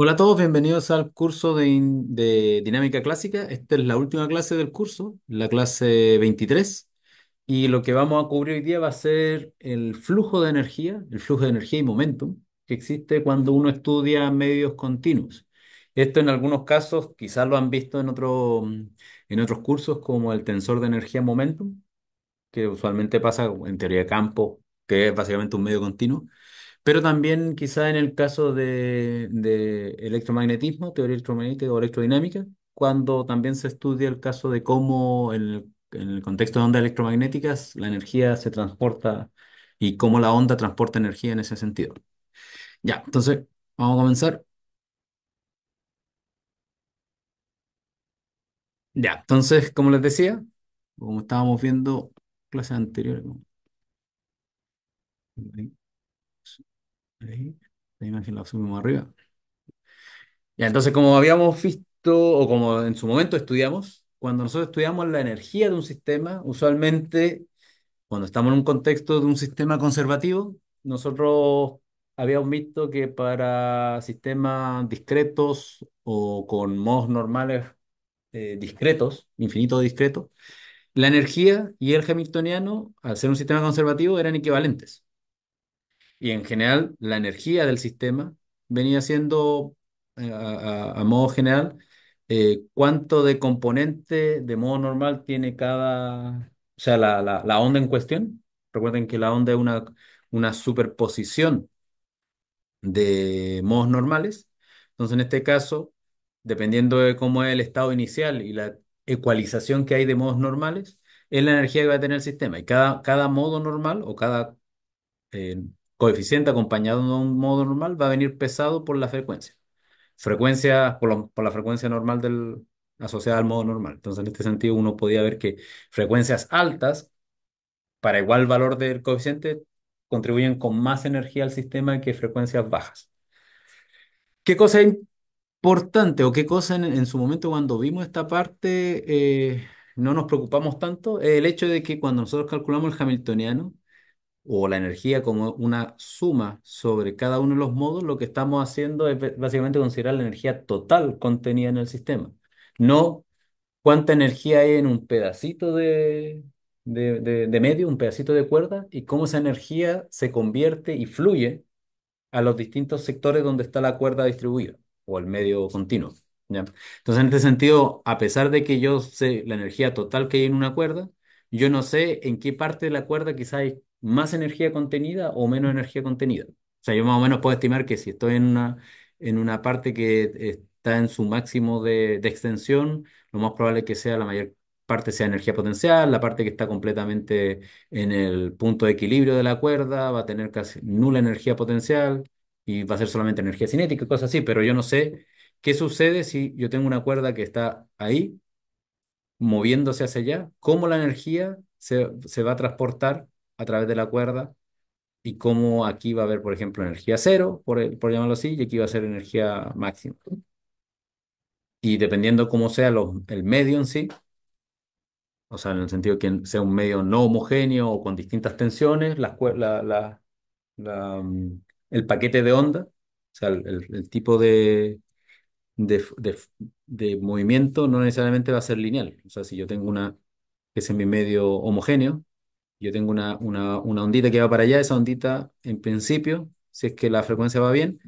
Hola a todos, bienvenidos al curso de, dinámica clásica. Esta es la última clase del curso, la clase 23, y lo que vamos a cubrir hoy día va a ser el flujo de energía, el flujo de energía y momentum que existe cuando uno estudia medios continuos. Esto en algunos casos quizás lo han visto en otros mm, en otros cursos como el tensor de energía momentum, que usualmente pasa en teoría de campo, que es básicamente un medio continuo. Pero también quizá en el caso de, electromagnetismo, teoría electromagnética o electrodinámica, cuando también se estudia el caso de cómo en el, contexto de ondas electromagnéticas la energía se transporta y cómo la onda transporta energía en ese sentido. Ya, entonces vamos a comenzar. Ya, entonces, como les decía, como estábamos viendo clases anteriores. Ahí, La imagen la subimos arriba. Ya, entonces, como habíamos visto, o como en su momento estudiamos, cuando nosotros estudiamos la energía de un sistema, usualmente, cuando estamos en un contexto de un sistema conservativo, nosotros habíamos visto que para sistemas discretos o con modos normales eh, discretos, infinito discreto la energía y el hamiltoniano, al ser un sistema conservativo, eran equivalentes y en general la energía del sistema venía siendo, eh, a, modo general, eh, cuánto de componente de modo normal tiene cada, o sea, la, onda en cuestión. Recuerden que la onda es una, una superposición de modos normales. Entonces, en este caso, dependiendo de cómo es el estado inicial y la ecualización que hay de modos normales, es la energía que va a tener el sistema. Y cada, cada modo normal o cada eh, coeficiente acompañado de un modo normal va a venir pesado por la frecuencia. Frecuencia, por, la frecuencia normal del, asociada al modo normal. Entonces, en este sentido, uno podía ver que frecuencias altas, para igual valor del coeficiente, contribuyen con más energía al sistema que frecuencias bajas. ¿Qué cosa importante o qué cosa en, su momento cuando vimos esta parte eh, no nos preocupamos tanto? El hecho de que cuando nosotros calculamos el hamiltoniano, o la energía como una suma sobre cada uno de los modos, lo que estamos haciendo es básicamente considerar la energía total contenida en el sistema. No cuánta energía hay en un pedacito de, de, medio, un pedacito de cuerda, y cómo esa energía se convierte y fluye a los distintos sectores donde está la cuerda distribuida o el medio continuo. ¿ya? Entonces, en este sentido, a pesar de que yo sé la energía total que hay en una cuerda, yo no sé en qué parte de la cuerda quizás hay más energía contenida o menos energía contenida. O sea, yo más o menos puedo estimar que si estoy en una, en una parte que está en su máximo de, extensión, lo más probable es que sea la mayor parte sea energía potencial, la parte que está completamente en el punto de equilibrio de la cuerda va a tener casi nula energía potencial y va a ser solamente energía cinética y cosas así, pero yo no sé qué sucede si yo tengo una cuerda que está ahí, moviéndose hacia allá, cómo la energía se, se va a transportar a través de la cuerda y cómo aquí va a haber, por ejemplo, energía cero, por, por llamarlo así, y aquí va a ser energía máxima. Y dependiendo cómo sea el medio en sí, o sea, en el sentido que sea un medio no homogéneo o con distintas tensiones, la, la, mm, el paquete de onda, o sea, el, tipo de, movimiento no necesariamente va a ser lineal. O sea, si yo tengo una, que es en mi medio homogéneo, yo tengo una, una, ondita que va para allá, esa ondita en principio, si es que la frecuencia va bien,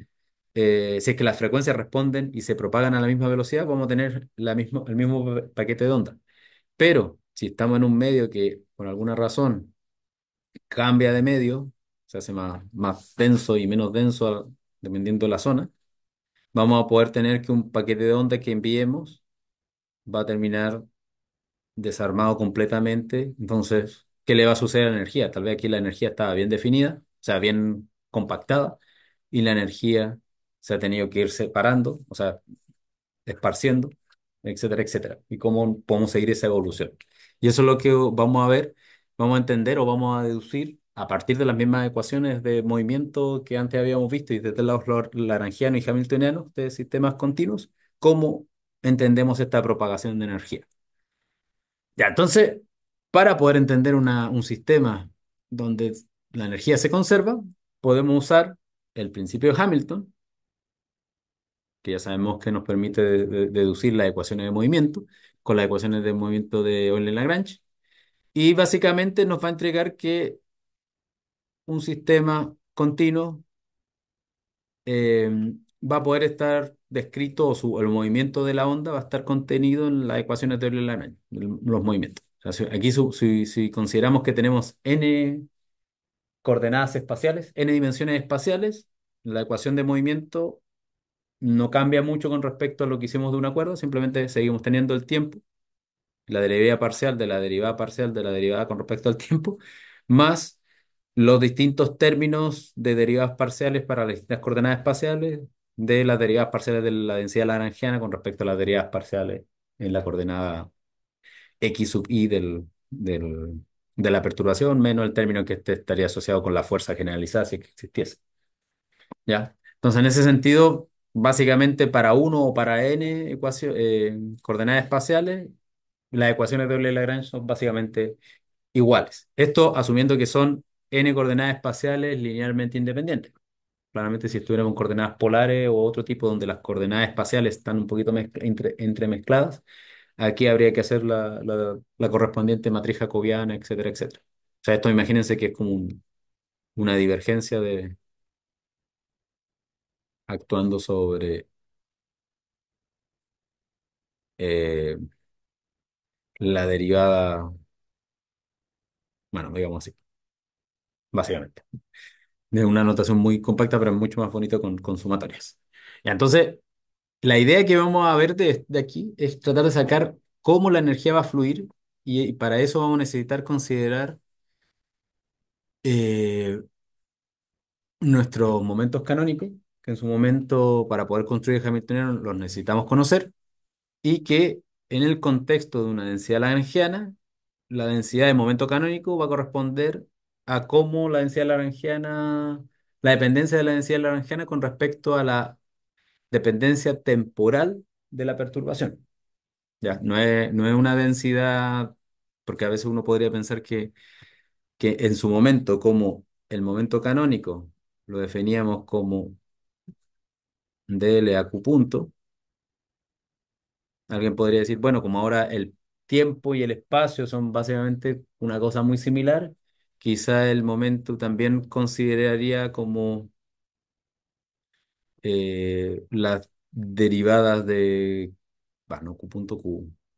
eh, si es que las frecuencias responden y se propagan a la misma velocidad, vamos a tener la mismo, el mismo paquete de onda. Pero si estamos en un medio que por alguna razón cambia de medio, se hace más, más denso y menos denso dependiendo de la zona, vamos a poder tener que un paquete de onda que enviemos va a terminar desarmado completamente, entonces qué le va a suceder a la energía. Tal vez aquí la energía estaba bien definida, o sea, bien compactada, y la energía se ha tenido que ir separando, o sea, esparciendo, etcétera, etcétera. Y cómo podemos seguir esa evolución. Y eso es lo que vamos a ver, vamos a entender o vamos a deducir a partir de las mismas ecuaciones de movimiento que antes habíamos visto y desde los laranjiano y hamiltonianos de sistemas continuos, cómo entendemos esta propagación de energía. Ya, entonces, para poder entender un sistema donde la energía se conserva, podemos usar el principio de Hamilton, que ya sabemos que nos permite deducir las ecuaciones de movimiento, con las ecuaciones de movimiento de Euler-Lagrange, y básicamente nos va a entregar que un sistema continuo em, va a poder estar descrito, o el movimiento de la onda va a estar contenido en las ecuaciones de Euler-Lagrange, los movimientos aquí si, consideramos que tenemos n coordenadas espaciales, n dimensiones espaciales, la ecuación de movimiento no cambia mucho con respecto a lo que hicimos de un acuerdo, simplemente seguimos teniendo el tiempo, la derivada parcial de la derivada parcial de la derivada con respecto al tiempo, más los distintos términos de derivadas parciales para las distintas coordenadas espaciales de las derivadas parciales de la densidad lagrangiana con respecto a las derivadas parciales en la coordenada X sub I del, de la perturbación menos el término que este estaría asociado con la fuerza generalizada si existiese. ¿Ya? Entonces, en ese sentido, básicamente para 1 o para n ecuación, eh, coordenadas espaciales, las ecuaciones de Euler Lagrange son básicamente iguales. Esto asumiendo que son n coordenadas espaciales linealmente independientes. Claramente si estuviéramos en coordenadas polares o otro tipo donde las coordenadas espaciales están un poquito entre entremezcladas, Aquí habría que hacer la, correspondiente matriz jacobiana, etcétera, etcétera. O sea, esto imagínense que es como una divergencia de actuando sobre eh, la derivada, bueno, digamos así, básicamente. De una notación muy compacta, pero mucho más bonita con, con sumatorias. Y entonces, la idea que vamos a ver de, aquí es tratar de sacar cómo la energía va a fluir y, para eso vamos a necesitar considerar eh, nuestros momentos canónicos, que en su momento para poder construir el los necesitamos conocer, y que en el contexto de una densidad lagrangiana, la densidad de momento canónico va a corresponder a cómo la densidad lagrangiana, la dependencia de la densidad lagrangiana con respecto a la dependencia temporal de la perturbación. Ya, no es, no es una densidad, porque a veces uno podría pensar que, que en su momento, como el momento canónico, lo definíamos como DL a Q punto, alguien podría decir, bueno, como ahora el tiempo y el espacio son básicamente una cosa muy similar, quizá el momento también consideraría como eh, las derivadas de bueno, Q.Q',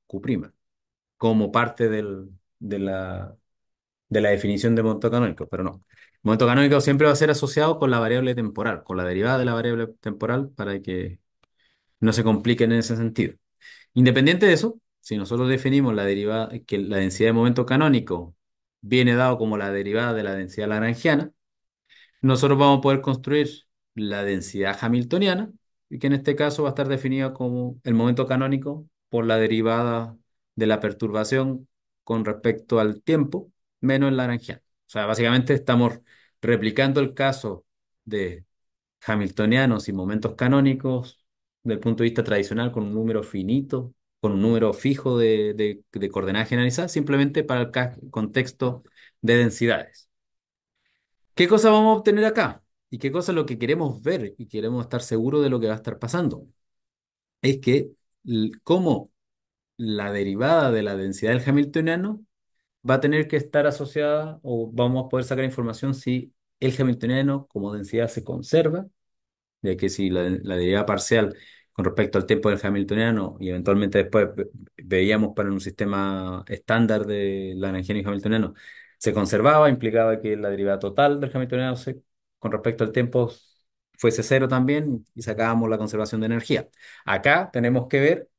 Q', Q', como parte de, la, de la definición de momento canónico, pero no. Momento canónico siempre va a ser asociado con la variable temporal, con la derivada de la variable temporal para que no se compliquen en ese sentido. Independiente de eso, si nosotros definimos la derivada, que la densidad de momento canónico viene dado como la derivada de la densidad lagrangiana, nosotros vamos a poder construir la densidad hamiltoniana, y que en este caso va a estar definida como el momento canónico por la derivada de la perturbación con respecto al tiempo, menos el lagrangiano. O sea, básicamente estamos replicando el caso de hamiltonianos y momentos canónicos del punto de vista tradicional con un número finito, con un número fijo de, de, de coordenadas generalizadas, simplemente para el contexto de densidades. ¿Qué cosa vamos a obtener acá? y qué cosa es lo que queremos ver y queremos estar seguros de lo que va a estar pasando. Es que cómo la derivada de la densidad del hamiltoniano va a tener que estar asociada o vamos a poder sacar información si el hamiltoniano como densidad se conserva, ya que si la, derivada parcial con respecto al tiempo del hamiltoniano y eventualmente después veíamos para un sistema estándar de la y hamiltoniano, se conservaba, implicaba que la derivada total del hamiltoniano se con respecto al tiempo fuese cero también y sacábamos la conservación de energía. Acá tenemos que ver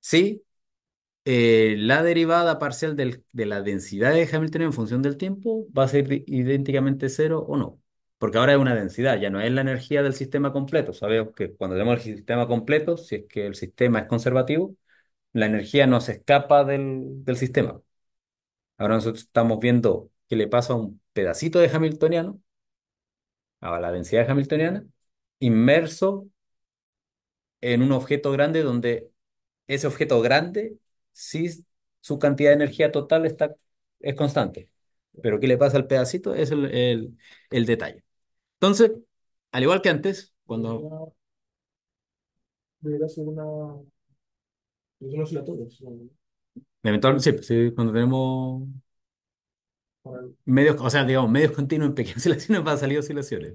si eh, la derivada parcial de la densidad de Hamilton en función del tiempo va a ser idénticamente cero o no. Porque ahora es una densidad, ya no es la energía del sistema completo. Sabemos que cuando tenemos el sistema completo, si es que el sistema es conservativo, la energía no se escapa del, del sistema. Ahora nosotros estamos viendo que le pasa a un pedacito de Hamiltoniano Ahora la densidad hamiltoniana, inmerso en un objeto grande donde ese objeto grande, si su cantidad de energía total está, es constante. Pero ¿qué le pasa al pedacito? Es el, el, detalle. Entonces, al igual que antes, cuando... Debería ser una... Es Sí, cuando tenemos medios, o sea, digamos, medios continuos en pequeñas oscilaciones van a salir oscilaciones.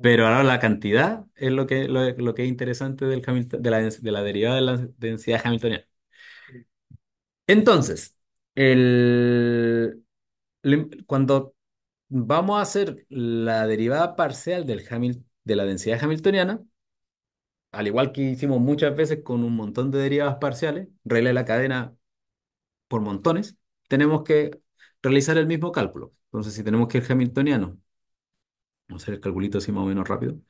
Pero ahora la cantidad es lo que, lo, que es interesante del de, la, derivada de la densidad hamiltoniana. Entonces, el, cuando vamos a hacer la derivada parcial del de la densidad hamiltoniana, al igual que hicimos muchas veces con un montón de derivadas parciales, regla de la cadena por montones, tenemos que realizar el mismo cálculo. Entonces, si tenemos que el hamiltoniano, vamos a hacer el calculito así más o menos rápido,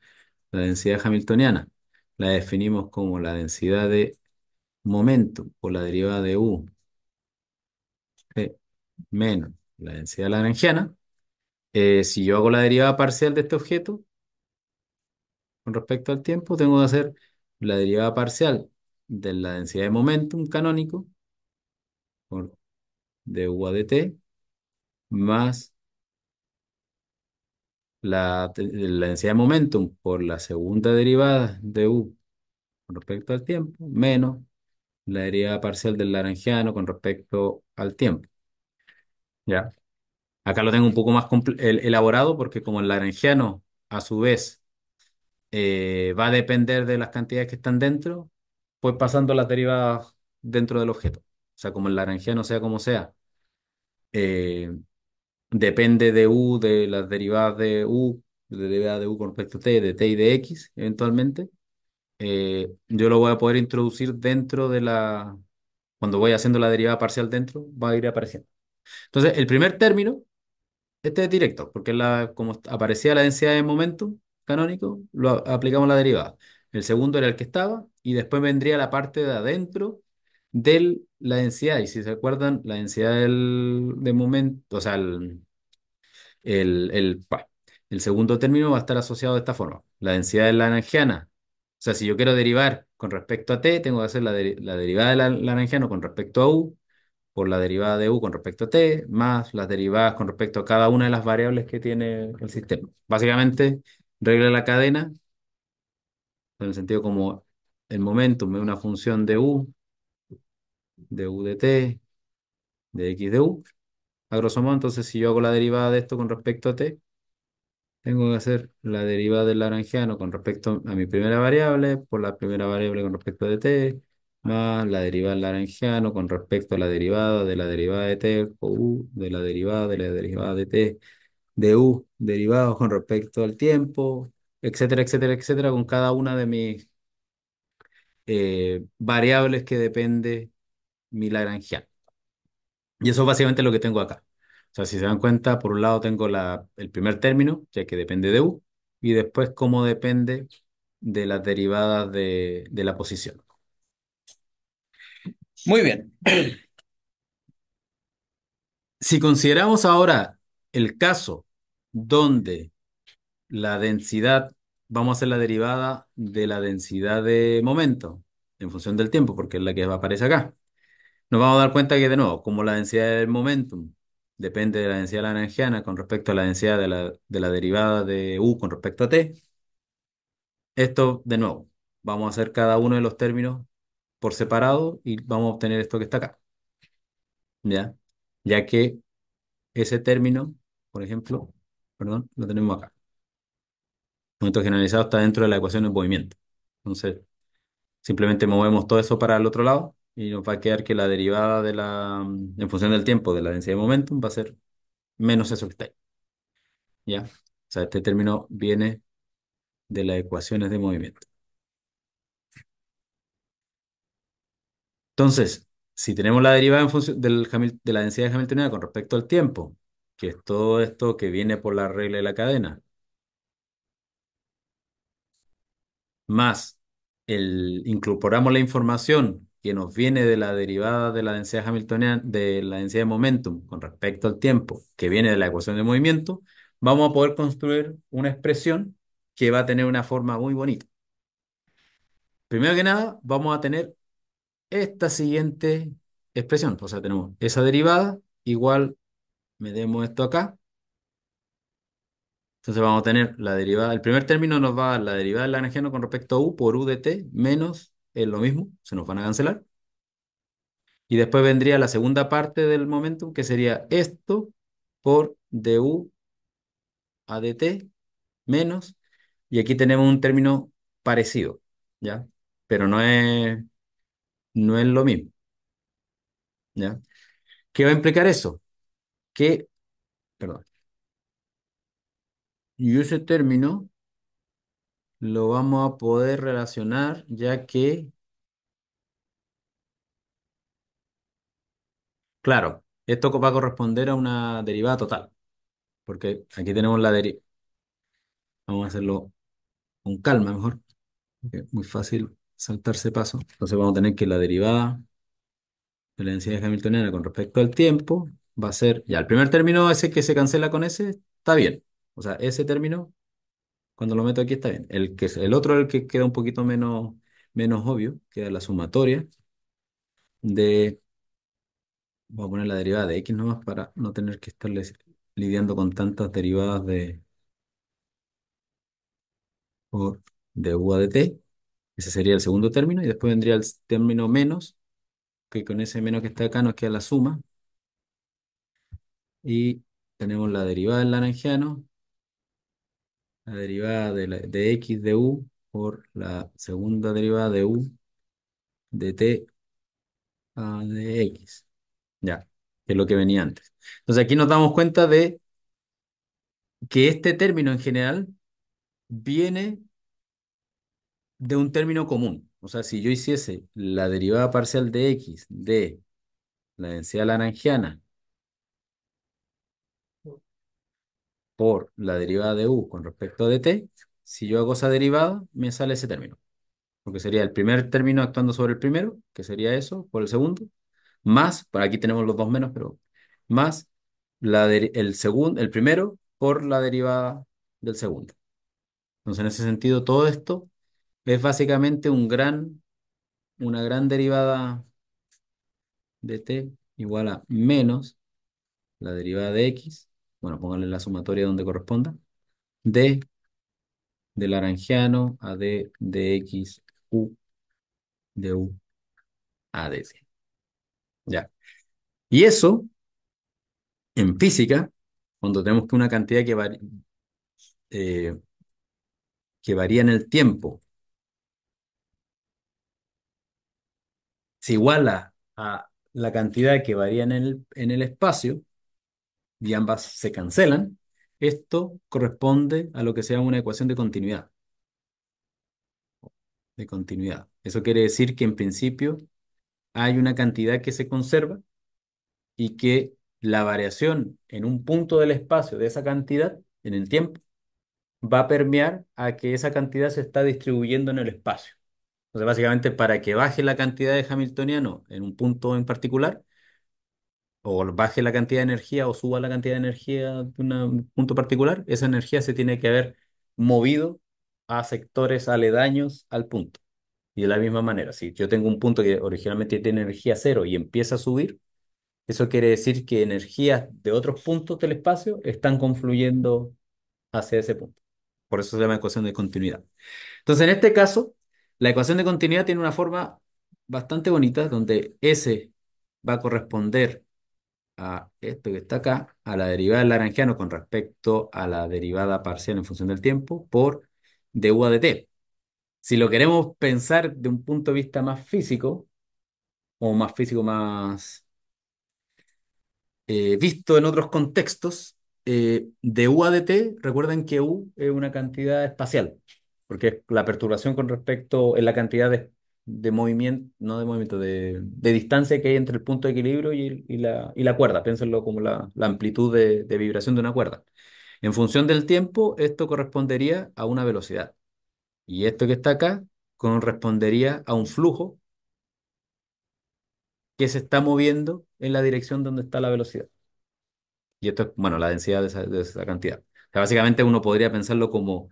la densidad hamiltoniana la definimos como la densidad de momento por la derivada de U menos la densidad lagrangiana. Eh, si yo hago la derivada parcial de este objeto con respecto al tiempo, tengo que hacer la derivada parcial de la densidad de momento canónico por, de U a dt más la, densidad de momentum por la segunda derivada de U con respecto al tiempo, menos la derivada parcial del laranjiano con respecto al tiempo. ¿Ya? Acá lo tengo un poco más elaborado porque como el laranjiano, a su vez, eh, va a depender de las cantidades que están dentro, pues pasando las derivadas dentro del objeto. O sea, como el laranjiano sea como sea, eh, depende de U, de las derivadas de U, de derivada de U con respecto a T, de T y de X, eventualmente, eh, yo lo voy a poder introducir dentro de la, cuando voy haciendo la derivada parcial dentro, va a ir apareciendo. Entonces, el primer término, este es directo, porque la, como aparecía la densidad de momento canónico, lo aplicamos la derivada. El segundo era el que estaba, y después vendría la parte de adentro del la densidad, y si se acuerdan, la densidad del, de momento, o sea, el, el, segundo término va a estar asociado de esta forma, la densidad de la anangiana O sea, si yo quiero derivar con respecto a t, tengo que hacer la, derivada de la con respecto a u, por la derivada de u con respecto a t, más las derivadas con respecto a cada una de las variables que tiene el sistema. Básicamente, regla de la cadena, en el sentido como el momentum es una función de u de u de t, de x de u. A grosso modo, entonces si yo hago la derivada de esto con respecto a t, tengo que hacer la derivada del laranjiano con respecto a mi primera variable, por la primera variable con respecto a t, más la derivada del laranjiano con respecto a la derivada de la derivada de t O u, de la derivada de la derivada de t, de u, derivados con respecto al tiempo, etcétera, etcétera, etcétera, con cada una de mis eh, variables que depende mi Lagrangian. Y eso es básicamente lo que tengo acá. O sea, si se dan cuenta, por un lado tengo la, el primer término, ya que depende de U, y después cómo depende de las derivadas de, de la posición. Muy bien. Si consideramos ahora el caso donde la densidad, vamos a hacer la derivada de la densidad de momento en función del tiempo, porque es la que aparece acá. Nos vamos a dar cuenta que, de nuevo, como la densidad del momentum depende de la densidad lagrangiana con respecto a la densidad de la, de la derivada de u con respecto a t, esto, de nuevo, vamos a hacer cada uno de los términos por separado y vamos a obtener esto que está acá. ¿Ya? Ya que ese término, por ejemplo, perdón, lo tenemos acá. El momento generalizado está dentro de la ecuación de movimiento. Entonces, simplemente movemos todo eso para el otro lado y nos va a quedar que la derivada de la, en función del tiempo de la densidad de momentum va a ser menos eso que está ahí. ¿Ya? O sea, este término viene de las ecuaciones de movimiento. Entonces, si tenemos la derivada en función de la densidad de hamiltoniana con respecto al tiempo, que es todo esto que viene por la regla de la cadena, más el, incorporamos la información que nos viene de la derivada de la densidad hamiltoniana, de la densidad de momentum con respecto al tiempo, que viene de la ecuación de movimiento, vamos a poder construir una expresión que va a tener una forma muy bonita. Primero que nada, vamos a tener esta siguiente expresión. O sea, tenemos esa derivada, igual demos esto acá. Entonces vamos a tener la derivada, el primer término nos va a dar la derivada del energía con respecto a u por u de t menos es lo mismo, se nos van a cancelar. Y después vendría la segunda parte del momento que sería esto por du a dt menos, y aquí tenemos un término parecido, ¿ya? Pero no es, no es lo mismo, ¿ya? ¿Qué va a implicar eso? Que, perdón, y ese término lo vamos a poder relacionar ya que, claro, esto va a corresponder a una derivada total, porque aquí tenemos la derivada. Vamos a hacerlo con calma mejor, muy fácil saltarse paso. Entonces vamos a tener que la derivada de la densidad hamiltoniana con respecto al tiempo va a ser, ya el primer término ese que se cancela con ese, está bien. O sea, ese término cuando lo meto aquí está bien. El, que, el otro el que queda un poquito menos, menos obvio, queda la sumatoria de... Voy a poner la derivada de x nomás para no tener que estar lidiando con tantas derivadas de... de u a de t. Ese sería el segundo término y después vendría el término menos, que con ese menos que está acá nos queda la suma. Y tenemos la derivada del laranjiano, la derivada de, x de u por la segunda derivada de u de t a de x. Ya, es lo que venía antes. Entonces aquí nos damos cuenta de que este término en general viene de un término común. O sea, si yo hiciese la derivada parcial de x de la densidad laranjiana por la derivada de u con respecto de t, si yo hago esa derivada, me sale ese término. Porque sería el primer término actuando sobre el primero, que sería eso, por el segundo, más, por aquí tenemos los dos menos, pero más la el, segundo, el primero por la derivada del segundo. Entonces, en ese sentido, todo esto es básicamente un gran, una gran derivada de t igual a menos la derivada de x bueno, pónganle la sumatoria donde corresponda, D de Laranjiano a D de X, U de U a D. Ya. Y eso, en física, cuando tenemos que una cantidad que, varía, eh, que varía en el tiempo se iguala a la cantidad que varía el, en el espacio, y ambas se cancelan, esto corresponde a lo que se llama una ecuación de continuidad. De continuidad. Eso quiere decir que en principio hay una cantidad que se conserva y que la variación en un punto del espacio de esa cantidad, en el tiempo, va a permear a que esa cantidad se está distribuyendo en el espacio. Entonces, básicamente, para que baje la cantidad de hamiltoniano en un punto en particular, o baje la cantidad de energía o suba la cantidad de energía de un punto particular, esa energía se tiene que haber movido a sectores aledaños al punto. Y de la misma manera, si yo tengo un punto que originalmente tiene energía cero y empieza a subir, eso quiere decir que energías de otros puntos del espacio están confluyendo hacia ese punto. Por eso se llama ecuación de continuidad. Entonces, en este caso, la ecuación de continuidad tiene una forma bastante bonita donde S va a corresponder a esto que está acá, a la derivada del laranjiano con respecto a la derivada parcial en función del tiempo por dU de t. Si lo queremos pensar de un punto de vista más físico, o más físico, más eh, visto en otros contextos, eh, de U a dt, recuerden que U es una cantidad espacial, porque es la perturbación con respecto, en la cantidad de, de movimiento, no de movimiento, de, distancia que hay entre el punto de equilibrio y, la, y la, cuerda. Piénsenlo como la, amplitud de, vibración de una cuerda. En función del tiempo, esto correspondería a una velocidad. Y esto que está acá correspondería a un flujo que se está moviendo en la dirección donde está la velocidad. Y esto es, bueno, la densidad de esa, cantidad. básicamente uno podría pensarlo como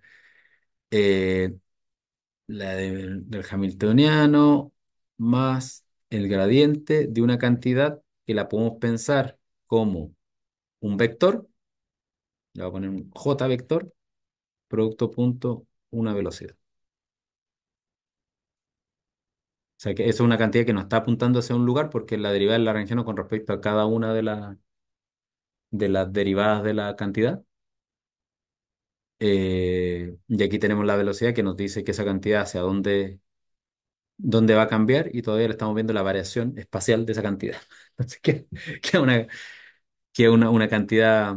eh, la del hamiltoniano más el gradiente de una cantidad que la podemos pensar como un vector, le voy a poner un j vector, producto punto, una velocidad. O sea, que eso es una cantidad que nos está apuntando hacia un lugar porque la derivada la Lagrangiano con respecto a cada una de, de las derivadas de la cantidad eh, y aquí tenemos la velocidad que nos dice que esa cantidad hacia dónde, dónde va a cambiar y todavía le estamos viendo la variación espacial de esa cantidad. Entonces, que es una, que una, cantidad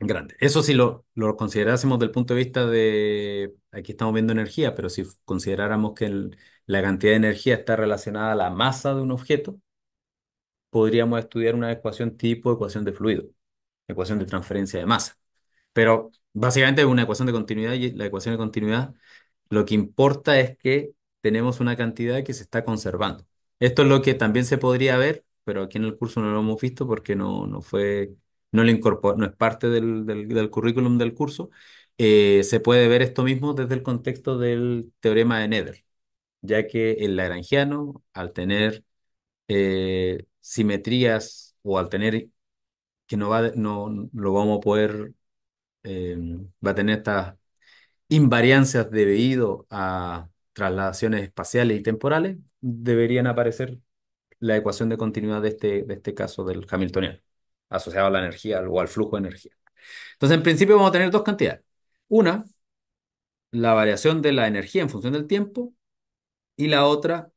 grande. Eso si lo, lo considerásemos del punto de vista de, aquí estamos viendo energía, pero si consideráramos que la cantidad de energía está relacionada a la masa de un objeto, podríamos estudiar una ecuación tipo ecuación de fluido, ecuación de transferencia de masa. Pero Básicamente es una ecuación de continuidad y la ecuación de continuidad lo que importa es que tenemos una cantidad que se está conservando. Esto es lo que también se podría ver, pero aquí en el curso no lo hemos visto porque no, no fue, no no es parte del, del, currículum del curso. Eh, se puede ver esto mismo desde el contexto del teorema de Nether, ya que el lagrangiano, al tener eh, simetrías o al tener que no va, no lo vamos a poder Em, va a tener estas invariancias debido a trasladaciones espaciales y temporales, deberían aparecer la ecuación de continuidad de este, de este caso del Hamiltoniano, asociado a la energía o al flujo de energía. Entonces, en principio vamos a tener dos cantidades. Una, la variación de la energía en función del tiempo, y la otra,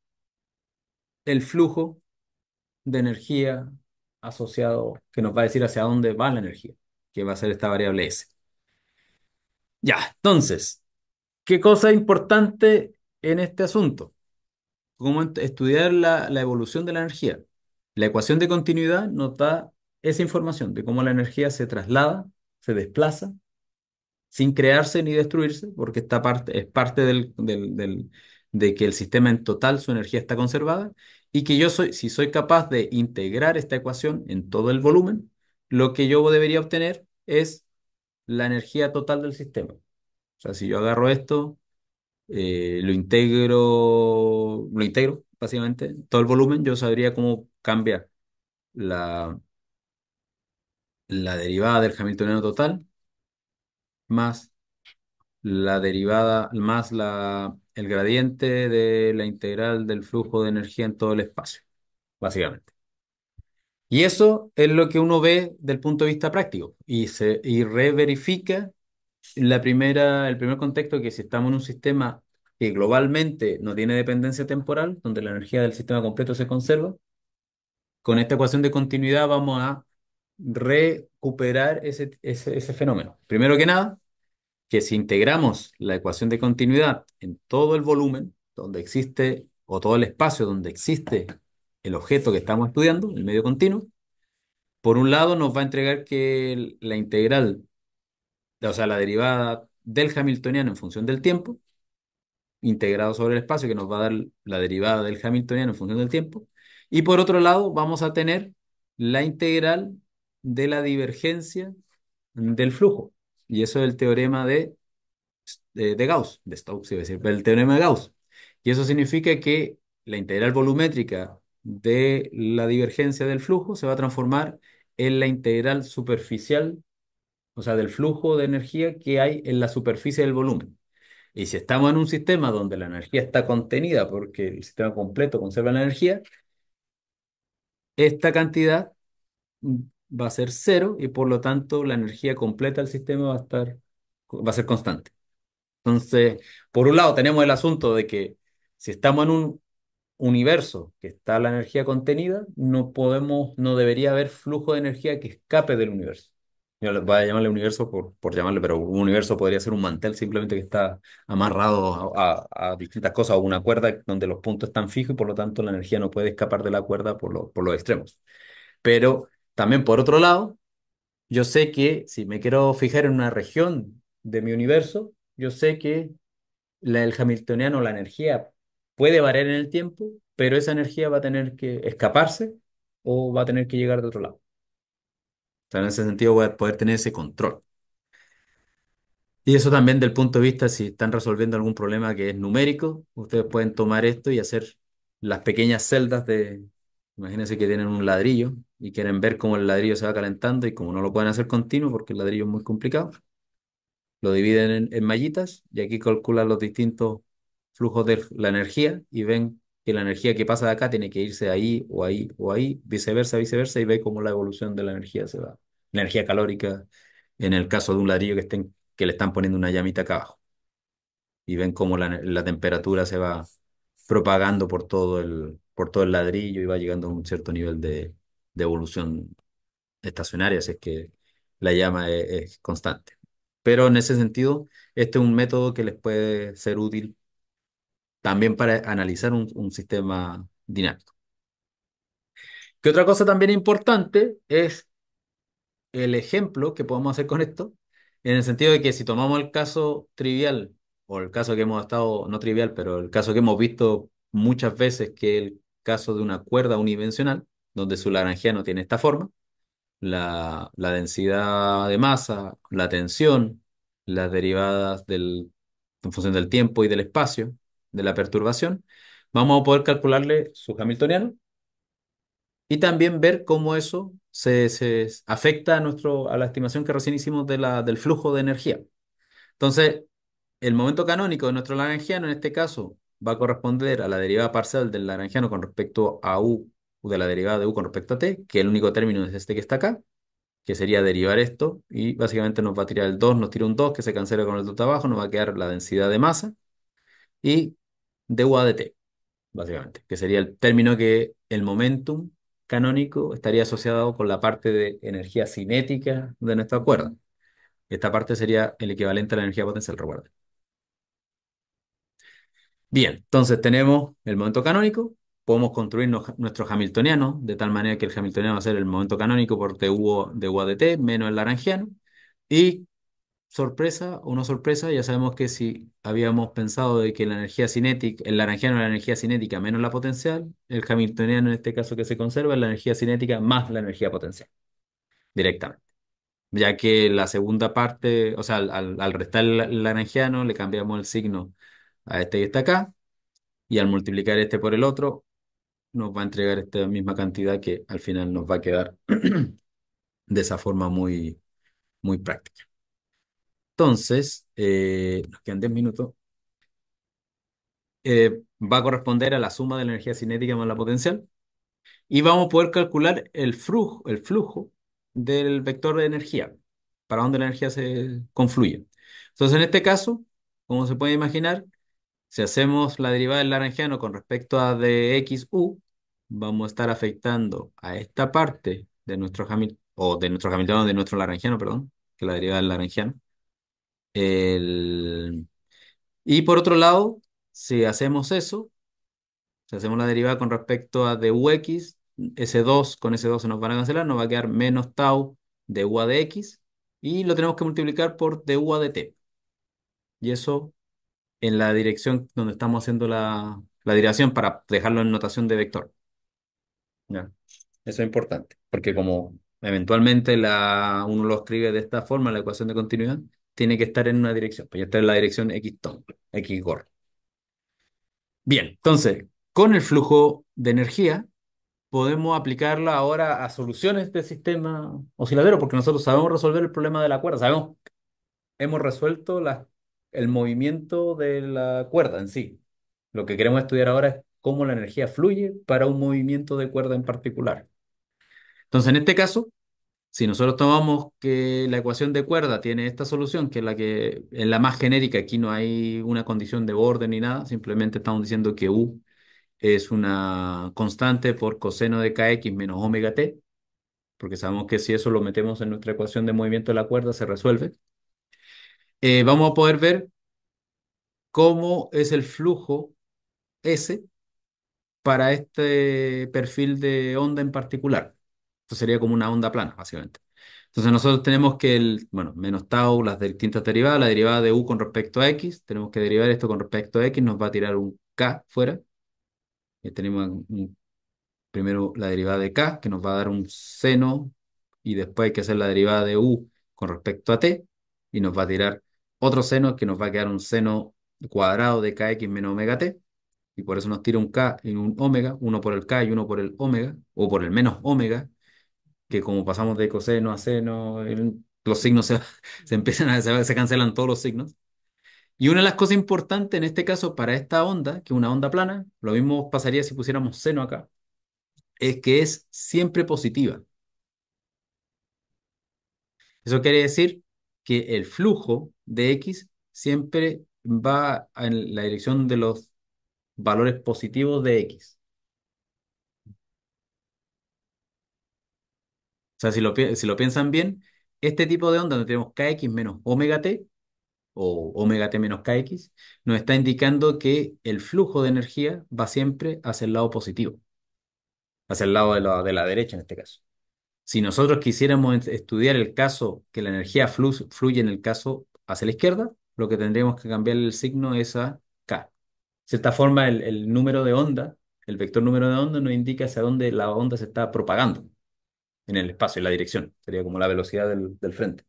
el flujo de energía asociado que nos va a decir hacia dónde va la energía, que va a ser esta variable S. Ya, entonces, ¿qué cosa importante en este asunto? Cómo estudiar la, evolución de la energía. La ecuación de continuidad nos da esa información de cómo la energía se traslada, se desplaza, sin crearse ni destruirse, porque esta parte, es parte de que el sistema en total, su energía está conservada, y que yo soy, si soy capaz de integrar esta ecuación en todo el volumen, lo que yo debería obtener es la energía total del sistema. O sea, si yo agarro esto, eh, lo integro, lo integro básicamente, todo el volumen, yo sabría cómo cambia la, la derivada del hamiltoniano total más la derivada, más la, el gradiente de la integral del flujo de energía en todo el espacio, básicamente. Y eso es lo que uno ve del punto de vista práctico y, se, y reverifica la primera, el primer contexto que si estamos en un sistema que globalmente no tiene dependencia temporal, donde la energía del sistema completo se conserva, con esta ecuación de continuidad vamos a recuperar ese, ese, ese fenómeno. Primero que nada, que si integramos la ecuación de continuidad en todo el volumen, donde existe, o todo el espacio donde existe el objeto que estamos estudiando, el medio continuo, por un lado nos va a entregar que la integral, o sea, la derivada del hamiltoniano en función del tiempo, integrado sobre el espacio, que nos va a dar la derivada del hamiltoniano en función del tiempo, y por otro lado vamos a tener la integral de la divergencia del flujo, y eso es el teorema de, de, Gauss, de Stokes, a decir, el teorema de Gauss, y eso significa que la integral volumétrica de la divergencia del flujo se va a transformar en la integral superficial, o sea, del flujo de energía que hay en la superficie del volumen. Y si estamos en un sistema donde la energía está contenida, porque el sistema completo conserva la energía, esta cantidad va a ser cero y por lo tanto la energía completa del sistema va a estar, va a ser constante. Entonces, por un lado tenemos el asunto de que si estamos en un universo que está la energía contenida, no podemos, no debería haber flujo de energía que escape del universo. Yo voy a llamarle universo por, por llamarle, pero un universo podría ser un mantel simplemente que está amarrado a, distintas cosas o una cuerda donde los puntos están fijos y por lo tanto la energía no puede escapar de la cuerda por, por los extremos. Pero también por otro lado, yo sé que si me quiero fijar en una región de mi universo, yo sé que el hamiltoniano, la energía puede variar en el tiempo, pero esa energía va a tener que escaparse o va a tener que llegar de otro lado. en ese sentido voy a poder tener ese control. Y eso también del punto de vista, si están resolviendo algún problema que es numérico, ustedes pueden tomar esto y hacer las pequeñas celdas de, imagínense que tienen un ladrillo y quieren ver cómo el ladrillo se va calentando y como no lo pueden hacer continuo porque el ladrillo es muy complicado, lo dividen en, en mallitas y aquí calculan los distintos flujo de la energía y ven que la energía que pasa de acá tiene que irse ahí o ahí o ahí, viceversa, viceversa, y ve cómo la evolución de la energía se va. energía calórica, en el caso de un ladrillo que, estén, que le están poniendo una llamita acá abajo. Y ven cómo la, la temperatura se va propagando por todo, el, por todo el ladrillo y va llegando a un cierto nivel de, de evolución estacionaria, así es que la llama es constante. Pero en ese sentido, este es un método que les puede ser útil también para analizar un, sistema dinámico. Que otra cosa también importante es el ejemplo que podemos hacer con esto, en el sentido de que si tomamos el caso trivial, o el caso que hemos estado, no trivial, pero el caso que hemos visto muchas veces, que es el caso de una cuerda unidimensional, donde su no tiene esta forma, la, densidad de masa, la tensión, las derivadas del, en función del tiempo y del espacio, de la perturbación, vamos a poder calcularle su Hamiltoniano y también ver cómo eso se, afecta a, nuestro, a la estimación que recién hicimos de la, del flujo de energía. Entonces, el momento canónico de nuestro lagrangiano, en este caso, va a corresponder a la derivada parcial del lagrangiano con respecto a u, de la derivada de u con respecto a t, que el único término es este que está acá, que sería derivar esto, y básicamente nos va a tirar el 2, nos tira un 2 que se cancela con el 2 de abajo, nos va a quedar la densidad de masa, y de UADT, básicamente, que sería el término que el momentum canónico estaría asociado con la parte de energía cinética de nuestro acuerdo Esta parte sería el equivalente a la energía potencial, recuerden. Bien, entonces tenemos el momento canónico, podemos construir nuestro hamiltoniano, de tal manera que el hamiltoniano va a ser el momento canónico por TU de UADT menos el laranjiano, y sorpresa o no sorpresa, ya sabemos que si habíamos pensado de que la energía cinética, el laranjiano es la energía cinética menos la potencial, el hamiltoniano en este caso que se conserva es la energía cinética más la energía potencial, directamente. Ya que la segunda parte, o sea, al, restar el laranjiano le cambiamos el signo a este que está acá, y al multiplicar este por el otro, nos va a entregar esta misma cantidad que al final nos va a quedar de esa forma muy, muy práctica. Entonces, eh, nos quedan 10 minutos. Eh, va a corresponder a la suma de la energía cinética más la potencial. Y vamos a poder calcular el flujo, el flujo del vector de energía, para dónde la energía se confluye. Entonces, en este caso, como se puede imaginar, si hacemos la derivada del laranjiano con respecto a dxu, vamos a estar afectando a esta parte de nuestro Hamilton, o de nuestro hamiltoniano de nuestro laranjiano, perdón, que la derivada del laranjiano. Y por otro lado, si hacemos eso, si hacemos la derivada con respecto a de x S2 con S2 se nos van a cancelar, nos va a quedar menos tau de U de X y lo tenemos que multiplicar por de de T. Y eso en la dirección donde estamos haciendo la, la derivación para dejarlo en notación de vector. Eso es importante, porque como eventualmente la, uno lo escribe de esta forma, la ecuación de continuidad, tiene que estar en una dirección, pues ya está en la dirección X tongue X Bien, entonces, con el flujo de energía podemos aplicarla ahora a soluciones de sistema osciladero, porque nosotros sabemos resolver el problema de la cuerda, sabemos, hemos resuelto la, el movimiento de la cuerda en sí. Lo que queremos estudiar ahora es cómo la energía fluye para un movimiento de cuerda en particular. Entonces, en este caso, si nosotros tomamos que la ecuación de cuerda tiene esta solución, que es la que en la más genérica, aquí no hay una condición de borde ni nada, simplemente estamos diciendo que U es una constante por coseno de kx menos omega t, porque sabemos que si eso lo metemos en nuestra ecuación de movimiento de la cuerda se resuelve. Eh, vamos a poder ver cómo es el flujo S para este perfil de onda en particular. Esto sería como una onda plana, básicamente. Entonces nosotros tenemos que, el, bueno, menos tau, las distintas derivadas, la derivada de u con respecto a x, tenemos que derivar esto con respecto a x, nos va a tirar un k fuera. Y eh, tenemos primero la derivada de k, que nos va a dar un seno, y después hay que hacer la derivada de u con respecto a t, y nos va a tirar otro seno, que nos va a quedar un seno cuadrado de kx menos omega t, y por eso nos tira un k en un omega, uno por el k y uno por el omega, o por el menos omega, que como pasamos de coseno a seno, los signos se, empiezan a, se cancelan todos los signos. Y una de las cosas importantes en este caso para esta onda, que es una onda plana, lo mismo pasaría si pusiéramos seno acá, es que es siempre positiva. Eso quiere decir que el flujo de X siempre va en la dirección de los valores positivos de X. O sea, si lo, piensan bien, este tipo de onda donde tenemos KX menos omega T o omega T menos KX, nos está indicando que el flujo de energía va siempre hacia el lado positivo, hacia el lado de la, derecha en este caso. Si nosotros quisiéramos estudiar el caso que la energía fluye en el caso hacia la izquierda, lo que tendríamos que cambiar el signo es a K. De esta forma, el, el número de onda, el vector número de onda nos indica hacia dónde la onda se está propagando en el espacio, en la dirección. Sería como la velocidad del, frente.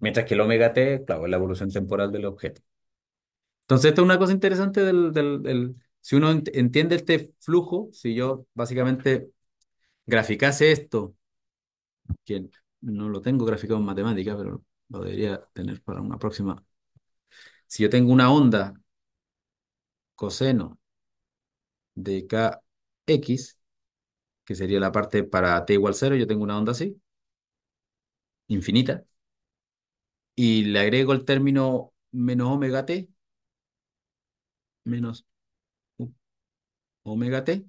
Mientras que el omega t, claro, es la evolución temporal del objeto. Entonces, esto es una cosa interesante del, si uno entiende este flujo, si yo básicamente graficase esto, que no lo tengo graficado en matemática, pero lo debería tener para una próxima. Si yo tengo una onda coseno de kx, que sería la parte para t igual 0, yo tengo una onda así, infinita, y le agrego el término menos omega t, menos omega t,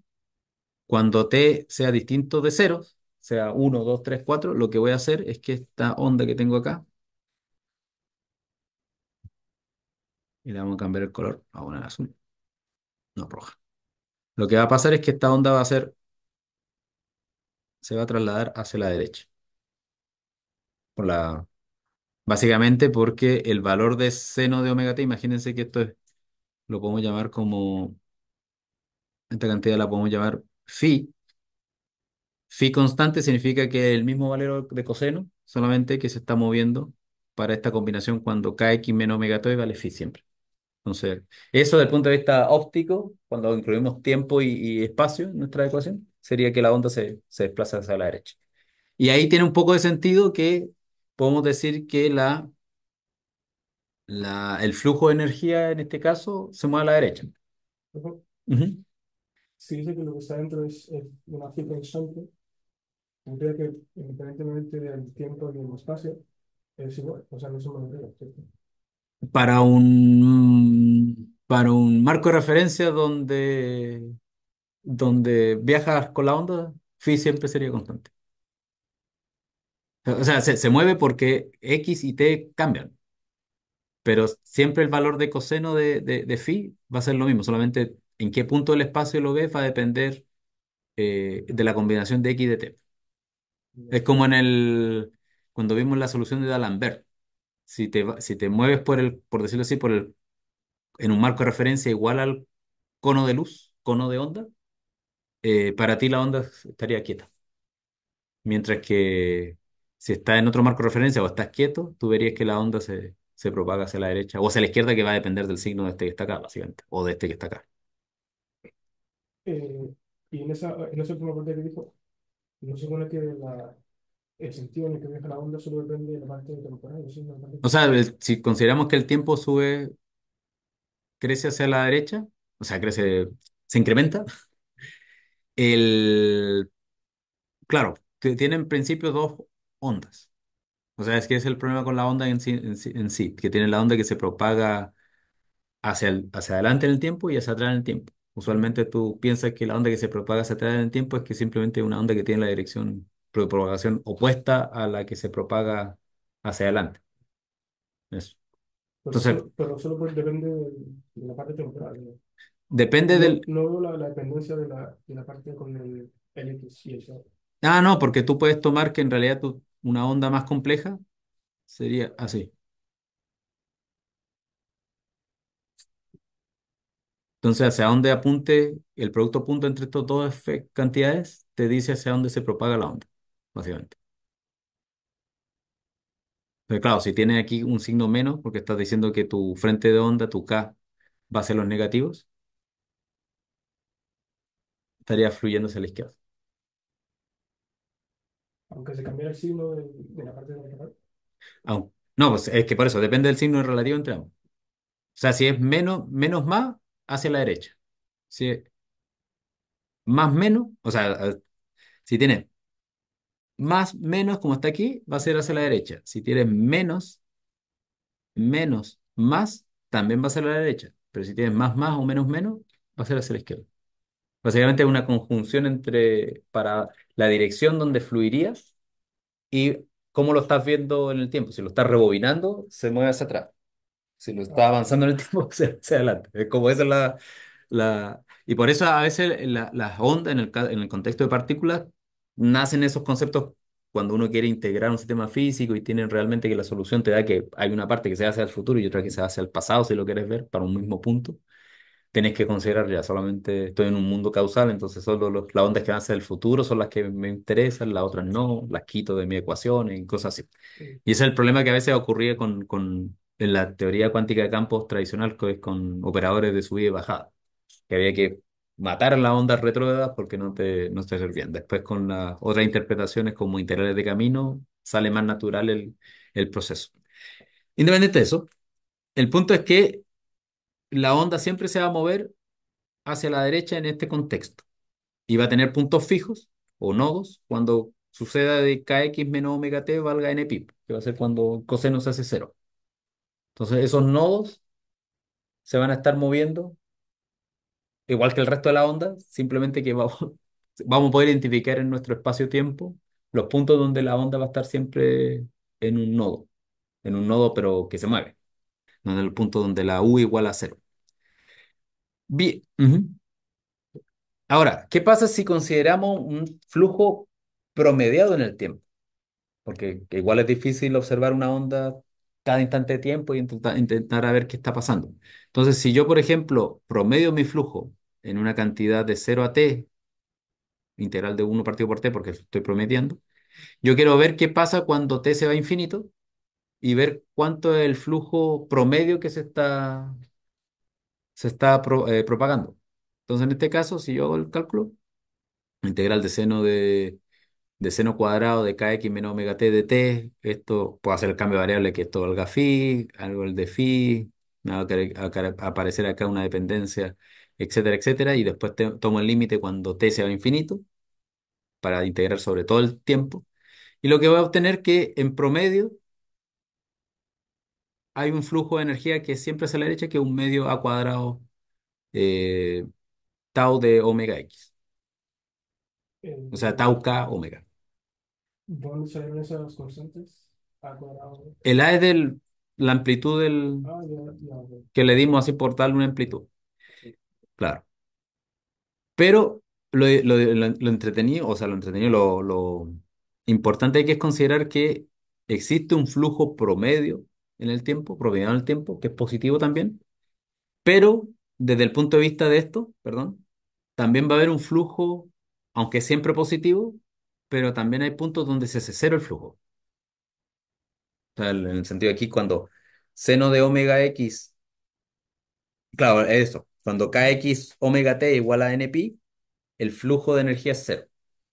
cuando t sea distinto de 0, sea 1, 2, 3, 4, lo que voy a hacer es que esta onda que tengo acá, y le vamos a cambiar el color a una azul, no roja. Lo que va a pasar es que esta onda va a ser se va a trasladar hacia la derecha. Básicamente porque el valor de seno de omega t, imagínense que esto es, lo podemos llamar como, esta cantidad la podemos llamar phi. Phi constante significa que el mismo valor de coseno, solamente que se está moviendo para esta combinación cuando kx menos omega t vale phi siempre. Entonces, eso desde el punto de vista óptico, cuando incluimos tiempo y espacio en nuestra ecuación, sería que la onda se, se desplaza hacia la derecha. Y ahí tiene un poco de sentido que podemos decir que la, la, el flujo de energía en este caso se mueve a la derecha. Uh Si dice que lo que está dentro es, es una cifra instante, significa que independientemente del tiempo y el espacio, es igual, o sea, no se mueve ¿cierto? Para un, para un marco de referencia donde donde viajas con la onda, phi siempre sería constante. O sea, se, mueve porque x y t cambian, pero siempre el valor de coseno de, de, phi va a ser lo mismo, solamente en qué punto del espacio lo ves va a depender eh, de la combinación de x y de t. Es como en el cuando vimos la solución de D'Alembert. Si te, si te mueves por el, por decirlo así, por el, en un marco de referencia igual al cono de luz, cono de onda, eh, para ti la onda estaría quieta. Mientras que si estás en otro marco de referencia o estás quieto, tú verías que la onda se, propaga hacia la derecha o hacia la izquierda, que va a depender del signo de este que está acá, básicamente, o de este que está acá. Eh, y en esa, última parte que dijo, no se supone que el sentido en el que viaja la onda solo depende de la parte temporal, O sea, si consideramos que el tiempo sube, crece hacia la derecha, o sea, crece, se incrementa, el, claro, tienen principio dos ondas. O sea, es que es el problema con la onda en sí, que tiene la onda que se propaga hacia, hacia adelante en el tiempo y hacia atrás en el tiempo. Usualmente tú piensas que la onda que se propaga hacia atrás en el tiempo es que simplemente es una onda que tiene la dirección de propagación opuesta a la que se propaga hacia adelante. Eso. Pero, solo, depende de la parte temporal. Depende del... No la, dependencia de la, parte con el, y el Ah, no, porque tú puedes tomar que en realidad tú, una onda más compleja sería así. Entonces, hacia dónde apunte el producto punto entre estas dos cantidades, te dice hacia dónde se propaga la onda, básicamente. Pero claro, si tienes aquí un signo menos, porque estás diciendo que tu frente de onda, tu K, va a ser los negativos, estaría fluyendo hacia la izquierda. Aunque se cambiara el signo de, la parte de ah, No, pues, es que por eso depende del signo relativo entre ambos. O sea, si es menos, menos más, hacia la derecha. Si es más menos, o sea, si tiene más menos como está aquí, va a ser hacia la derecha. Si tienes menos, menos, más, también va a ser a la derecha. Pero si tienes más, más o menos, menos, va a ser hacia la izquierda. Básicamente es una conjunción entre para la dirección donde fluiría y cómo lo estás viendo en el tiempo. Si lo estás rebobinando, se mueve hacia atrás. Si lo estás avanzando en el tiempo, se, hacia adelante. Es como es la, la... Y por eso a veces las ondas en el, en el contexto de partículas nacen esos conceptos cuando uno quiere integrar un sistema físico y tienen realmente que la solución te da que hay una parte que se hace el futuro y otra que se hace el pasado, si lo quieres ver, para un mismo punto tenés que considerar ya, solamente estoy en un mundo causal, entonces solo las ondas que van hacia el futuro son las que me interesan, las otras no, las quito de mi ecuación y cosas así. Y ese es el problema que a veces ocurría con, con en la teoría cuántica de campos tradicional, que es con operadores de subida y bajada, que había que matar las ondas retrógradas porque no te, no te servían. Después con las otras interpretaciones como integrales de camino, sale más natural el, el proceso. Independiente de eso, el punto es que la onda siempre se va a mover hacia la derecha en este contexto. Y va a tener puntos fijos o nodos cuando suceda de kx menos omega t valga pi que va a ser cuando coseno se hace cero. Entonces esos nodos se van a estar moviendo igual que el resto de la onda, simplemente que vamos, vamos a poder identificar en nuestro espacio-tiempo los puntos donde la onda va a estar siempre en un nodo, en un nodo pero que se mueve en el punto donde la u igual a cero. Bien. Ahora, ¿qué pasa si consideramos un flujo promediado en el tiempo? Porque igual es difícil observar una onda cada instante de tiempo y intentar a ver qué está pasando. Entonces, si yo, por ejemplo, promedio mi flujo en una cantidad de 0 a t, integral de 1 partido por t, porque estoy promediando, yo quiero ver qué pasa cuando t se va a infinito y ver cuánto es el flujo promedio que se está, se está eh, propagando. Entonces, en este caso, si yo hago el cálculo, integral de seno de, de seno cuadrado de kx menos omega t de t, esto puedo hacer el cambio de variable que esto valga phi, algo el de phi, va a aparecer acá una dependencia, etcétera, etcétera, y después tomo el límite cuando t sea infinito para integrar sobre todo el tiempo. Y lo que voy a obtener que en promedio hay un flujo de energía que siempre es a la derecha, que es un medio a cuadrado eh, tau de omega x. O sea, tau k omega. ¿Dónde esas constantes? A cuadrado. El A es del, la amplitud del, ah, que le dimos así por tal una amplitud. Claro. Pero lo, lo, entretenido, o sea, lo entretenido, lo, lo importante que es considerar que existe un flujo promedio en el tiempo, propiedad del tiempo, que es positivo también, pero desde el punto de vista de esto, perdón, también va a haber un flujo, aunque siempre positivo, pero también hay puntos donde se hace cero el flujo. en el sentido de aquí, cuando seno de omega x, claro, eso, cuando kx omega t igual a npi, el flujo de energía es cero.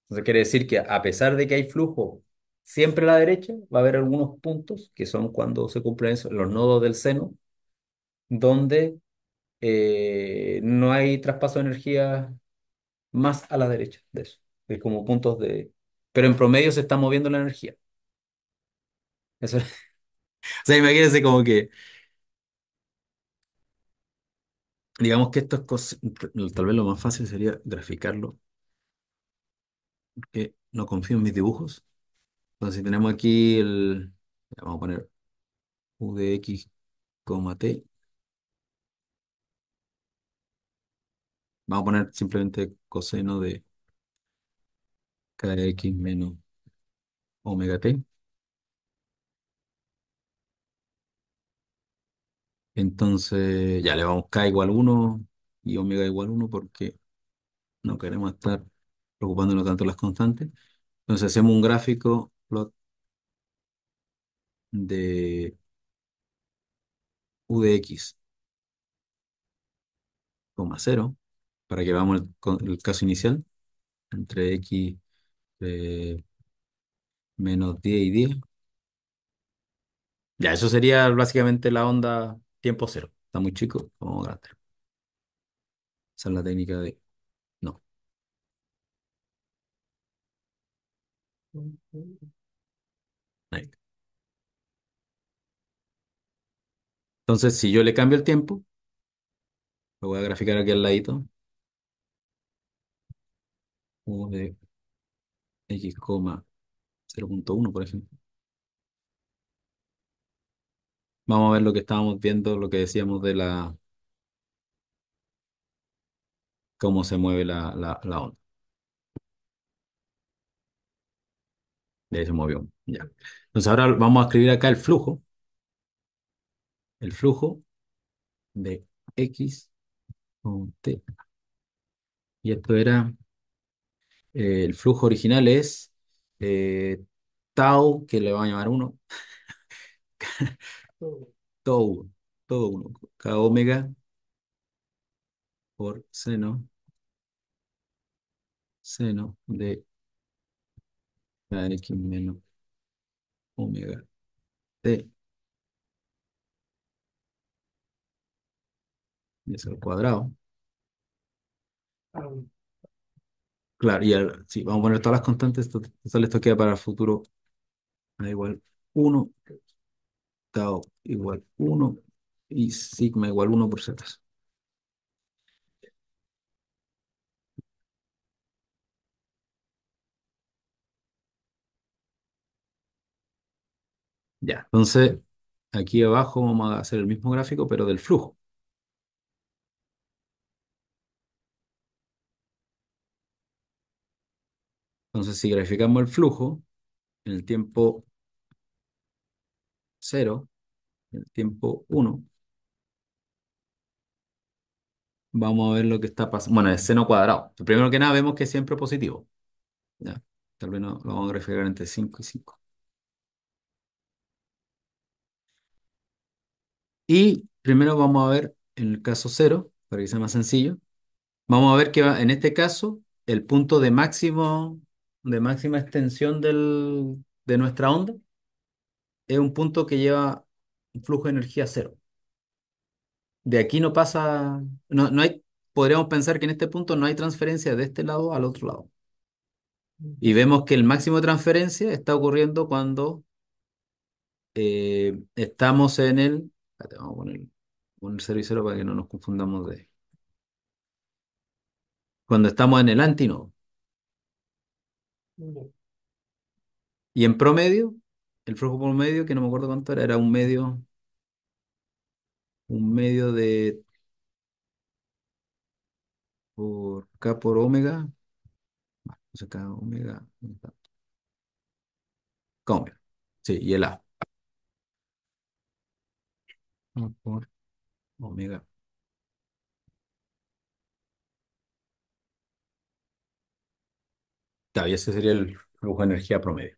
Entonces quiere decir que a pesar de que hay flujo Siempre a la derecha va a haber algunos puntos, que son cuando se cumplen los nodos del seno, donde eh, no hay traspaso de energía más a la derecha de eso. Es como puntos de... Pero en promedio se está moviendo la energía. Eso... o sea, imagínense como que... Digamos que esto es... Tal vez lo más fácil sería graficarlo. Porque no confío en mis dibujos. Entonces, si tenemos aquí el, vamos a poner u de x, t, vamos a poner simplemente coseno de k x menos omega t. Entonces, ya le vamos k igual 1 y omega igual 1 porque no queremos estar preocupándonos tanto las constantes. Entonces hacemos un gráfico de u de x, coma 0, para que veamos el, caso inicial, entre x eh, menos 10 y 10. Ya, eso sería básicamente la onda tiempo cero. Está muy chico, vamos a gastar. Esa es la técnica de... No. Entonces, si yo le cambio el tiempo, lo voy a graficar aquí al ladito. U de x, 0.1, por ejemplo. Vamos a ver lo que estábamos viendo, lo que decíamos de la... cómo se mueve la onda. De ahí se movió. Ya. Entonces ahora vamos a escribir acá el flujo. El flujo de X con T. Y esto era, eh, el flujo original es eh, tau, que le va a llamar uno tau, todo 1. K omega por seno, seno de x menos omega t y es el cuadrado. Claro, y si sí, vamos a poner todas las constantes, Esto, esto queda para el futuro a igual 1, tau igual 1 y sigma igual 1 por z. Ya, entonces aquí abajo vamos a hacer el mismo gráfico, pero del flujo. Entonces, si graficamos el flujo en el tiempo 0, en el tiempo 1, vamos a ver lo que está pasando. Bueno, es seno cuadrado. Primero que nada, vemos que siempre positivo. Tal vez no, lo vamos a graficar entre 5 y 5. Y primero vamos a ver en el caso cero, para que sea más sencillo, vamos a ver que en este caso el punto de máximo de máxima extensión de nuestra onda es un punto que lleva un flujo de energía cero. De aquí no pasa, no, hay, podríamos pensar que en este punto no hay transferencia de este lado al otro lado. Y vemos que el máximo de transferencia está ocurriendo cuando eh, estamos en el vamos a poner un 0 y 0 para que no nos confundamos de... Cuando estamos en el anti, Y en promedio, el flujo promedio que no me acuerdo cuánto era, era un medio, un medio de por K por omega, K omega, K omega, sí, y el A por omega. y ese sería el flujo de energía promedio.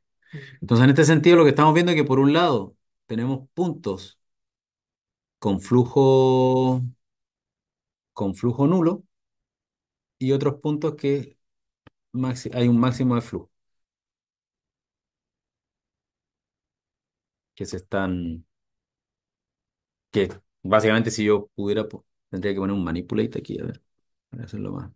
Entonces, en este sentido, lo que estamos viendo es que por un lado tenemos puntos con flujo con flujo nulo y otros puntos que hay un máximo de flujo que se están que básicamente si yo pudiera, tendría que poner un manipulate aquí, a ver, para hacerlo más.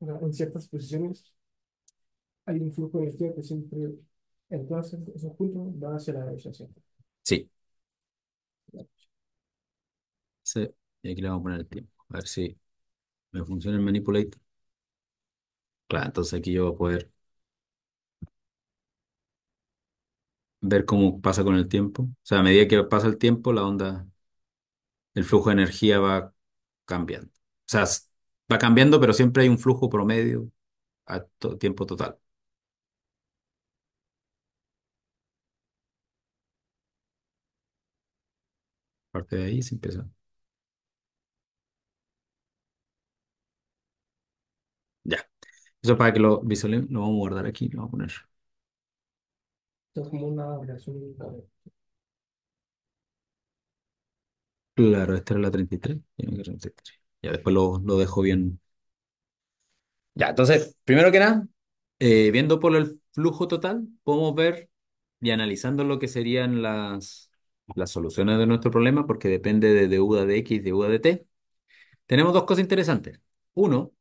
En ciertas posiciones hay un flujo de energía que siempre, en todos esos puntos, va hacia la derecha, Sí, sí, y aquí le vamos a poner el tiempo. A ver si me funciona el manipulator. Claro, entonces aquí yo voy a poder ver cómo pasa con el tiempo. O sea, a medida que pasa el tiempo, la onda, el flujo de energía va cambiando. O sea, va cambiando, pero siempre hay un flujo promedio a tiempo total. Parte de ahí se empieza. Eso para que lo visualicen, lo vamos a guardar aquí, lo vamos a poner. Esto es como una Claro, esta era la 33. Ya después lo, lo dejo bien. Ya, entonces, primero que nada, eh, viendo por el flujo total, podemos ver y analizando lo que serían las, las soluciones de nuestro problema, porque depende de deuda de X, deuda de T, tenemos dos cosas interesantes. Uno,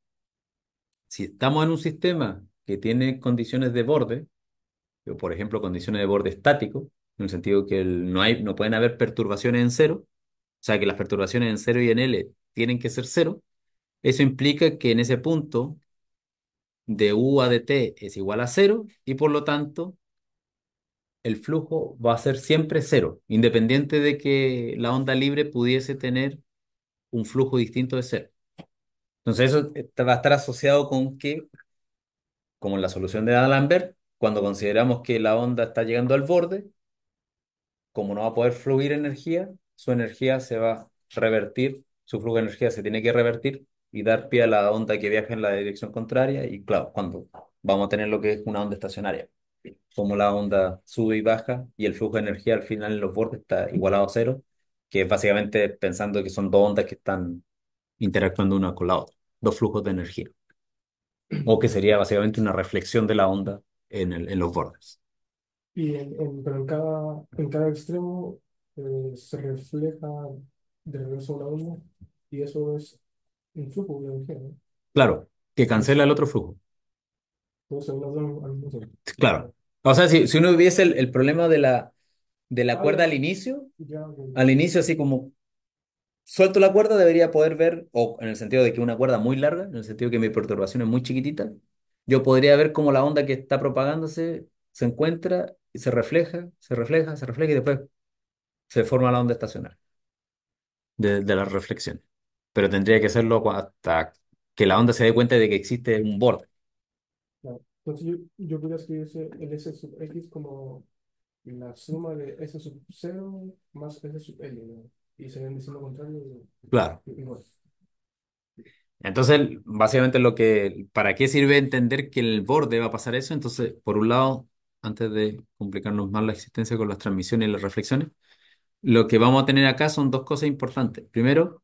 si estamos en un sistema que tiene condiciones de borde, por ejemplo, condiciones de borde estático, en el sentido que no, no pueden haber perturbaciones en cero, o sea que las perturbaciones en cero y en L tienen que ser cero, eso implica que en ese punto de U a dt es igual a cero y por lo tanto el flujo va a ser siempre cero, independiente de que la onda libre pudiese tener un flujo distinto de cero. Entonces eso eh, va a estar asociado con que, como en la solución de D'Alembert, cuando consideramos que la onda está llegando al borde, como no va a poder fluir energía, su energía se va a revertir, su flujo de energía se tiene que revertir y dar pie a la onda que viaja en la dirección contraria y claro, cuando vamos a tener lo que es una onda estacionaria, como la onda sube y baja y el flujo de energía al final en los bordes está igualado a cero, que es básicamente pensando que son dos ondas que están interactuando una con la otra, dos flujos de energía. Mm. O que sería básicamente una reflexión de la onda en, el, en los bordes. Y en, pero en cada, en extremo eh, se refleja de regreso la onda y eso es un flujo de energía, ¿no? Claro, que cancela el otro flujo. claro. O sea, si, si uno viese el, problema de la, de la ah, cuerda al inicio, al inicio así como suelto la cuerda, debería poder ver, o en el sentido de que una cuerda muy larga, en el sentido de que mi perturbación es muy chiquitita, yo podría ver cómo la onda que está propagándose se encuentra y se refleja, se refleja, se refleja y después se forma la onda estacionaria. De, la reflexión. Pero tendría que hacerlo hasta que la onda se dé cuenta de que existe un borde. Entonces yo, yo podría el S sub X como la suma de S sub 0 más S sub L, y diciendo contrario. Claro. Entonces, básicamente lo que, ¿para qué sirve entender que el borde va a pasar eso? Entonces, por un lado, antes de complicarnos más la existencia con las transmisiones y las reflexiones, lo que vamos a tener acá son dos cosas importantes. Primero,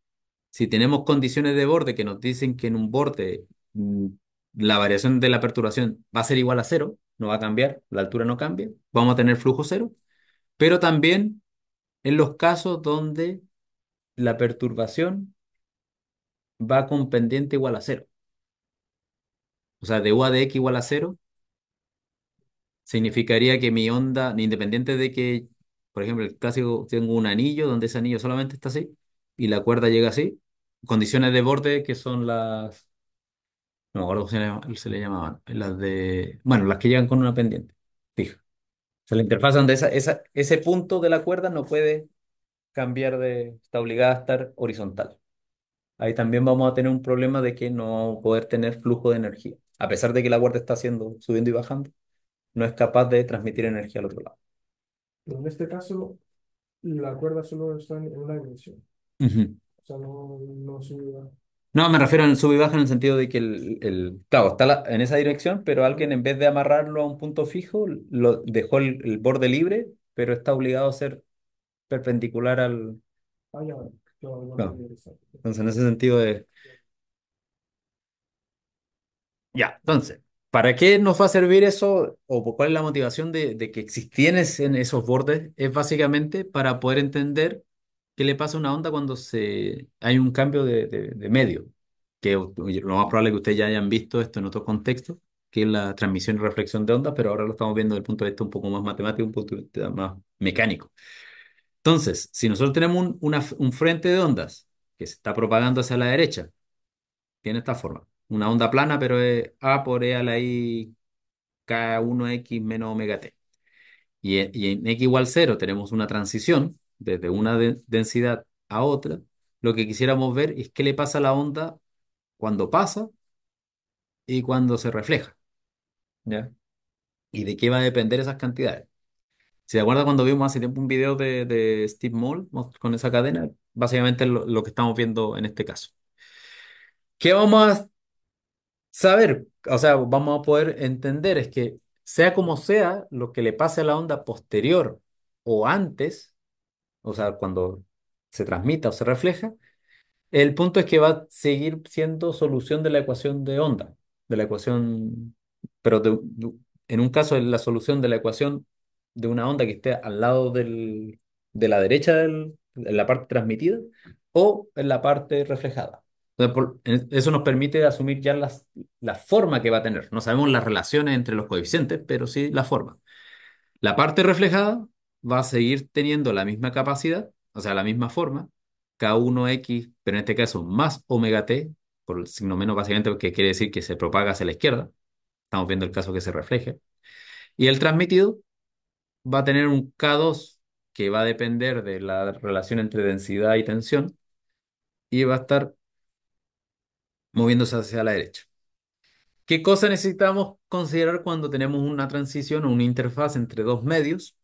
si tenemos condiciones de borde que nos dicen que en un borde mm, la variación de la perturbación va a ser igual a cero, no va a cambiar, la altura no cambia, vamos a tener flujo cero, pero también en los casos donde la perturbación va con pendiente igual a cero. O sea, de U a de X igual a cero, significaría que mi onda, independiente de que, por ejemplo, el clásico, tengo un anillo donde ese anillo solamente está así y la cuerda llega así, condiciones de borde que son las, no me acuerdo cómo se le llamaban, las de, bueno, las que llegan con una pendiente fija. O sea, la interfaz donde esa, ese punto de la cuerda no puede cambiar de, está obligada a estar horizontal. Ahí también vamos a tener un problema de que no poder tener flujo de energía. A pesar de que la cuerda está haciendo, subiendo y bajando, no es capaz de transmitir energía al otro lado. En este caso, la cuerda solo está en una dirección. O sea, no, no sube y baja. No, me refiero al sube y baja en el sentido de que el, claro, está en esa dirección, pero alguien en vez de amarrarlo a un punto fijo, lo dejó el borde libre, pero está obligado a ser perpendicular al... Ah, entonces, en ese sentido de. Ya, entonces, ¿para qué nos va a servir eso o cuál es la motivación de, que existieras en esos bordes? Es básicamente para poder entender qué le pasa a una onda cuando se, hay un cambio de, medio, que lo más probable es que ustedes ya hayan visto esto en otro contexto, que es la transmisión y reflexión de ondas, pero ahora lo estamos viendo desde el punto de vista un poco más matemático, un punto de vista más mecánico. Entonces, si nosotros tenemos un, frente de ondas que se está propagando hacia la derecha, tiene esta forma. Una onda plana, pero es A por E a la I K1X menos omega T. Y, en X igual 0 tenemos una transición desde una densidad a otra. Lo que quisiéramos ver es qué le pasa a la onda cuando pasa y cuando se refleja. ¿Ya? ¿Y de qué va a depender esas cantidades? ¿Se acuerdan cuando vimos hace tiempo un video de, Steve Moll con esa cadena, básicamente lo, lo que estamos viendo en este caso. ¿Qué vamos a saber? O sea, vamos a poder entender es que sea como sea, lo que le pase a la onda posterior o antes, o sea, cuando se transmita o se refleja, el punto es que va a seguir siendo solución de la ecuación de onda, de la ecuación, pero en un caso es la solución de la ecuación de una onda que esté al lado de la derecha del, de la parte transmitida o en la parte reflejada. eso nos permite asumir ya las, la forma que va a tener. No sabemos las relaciones entre los coeficientes, pero sí la forma. La parte reflejada va a seguir teniendo la misma capacidad, o sea, la misma forma, K1X, pero en este caso más omega T, por el signo menos básicamente que quiere decir que se propaga hacia la izquierda. Estamos viendo el caso que se refleje. Y el transmitido va a tener un K2 que va a depender de la relación entre densidad y tensión y va a estar moviéndose hacia la derecha. ¿Qué cosa necesitamos considerar cuando tenemos una transición o una interfaz entre dos medios?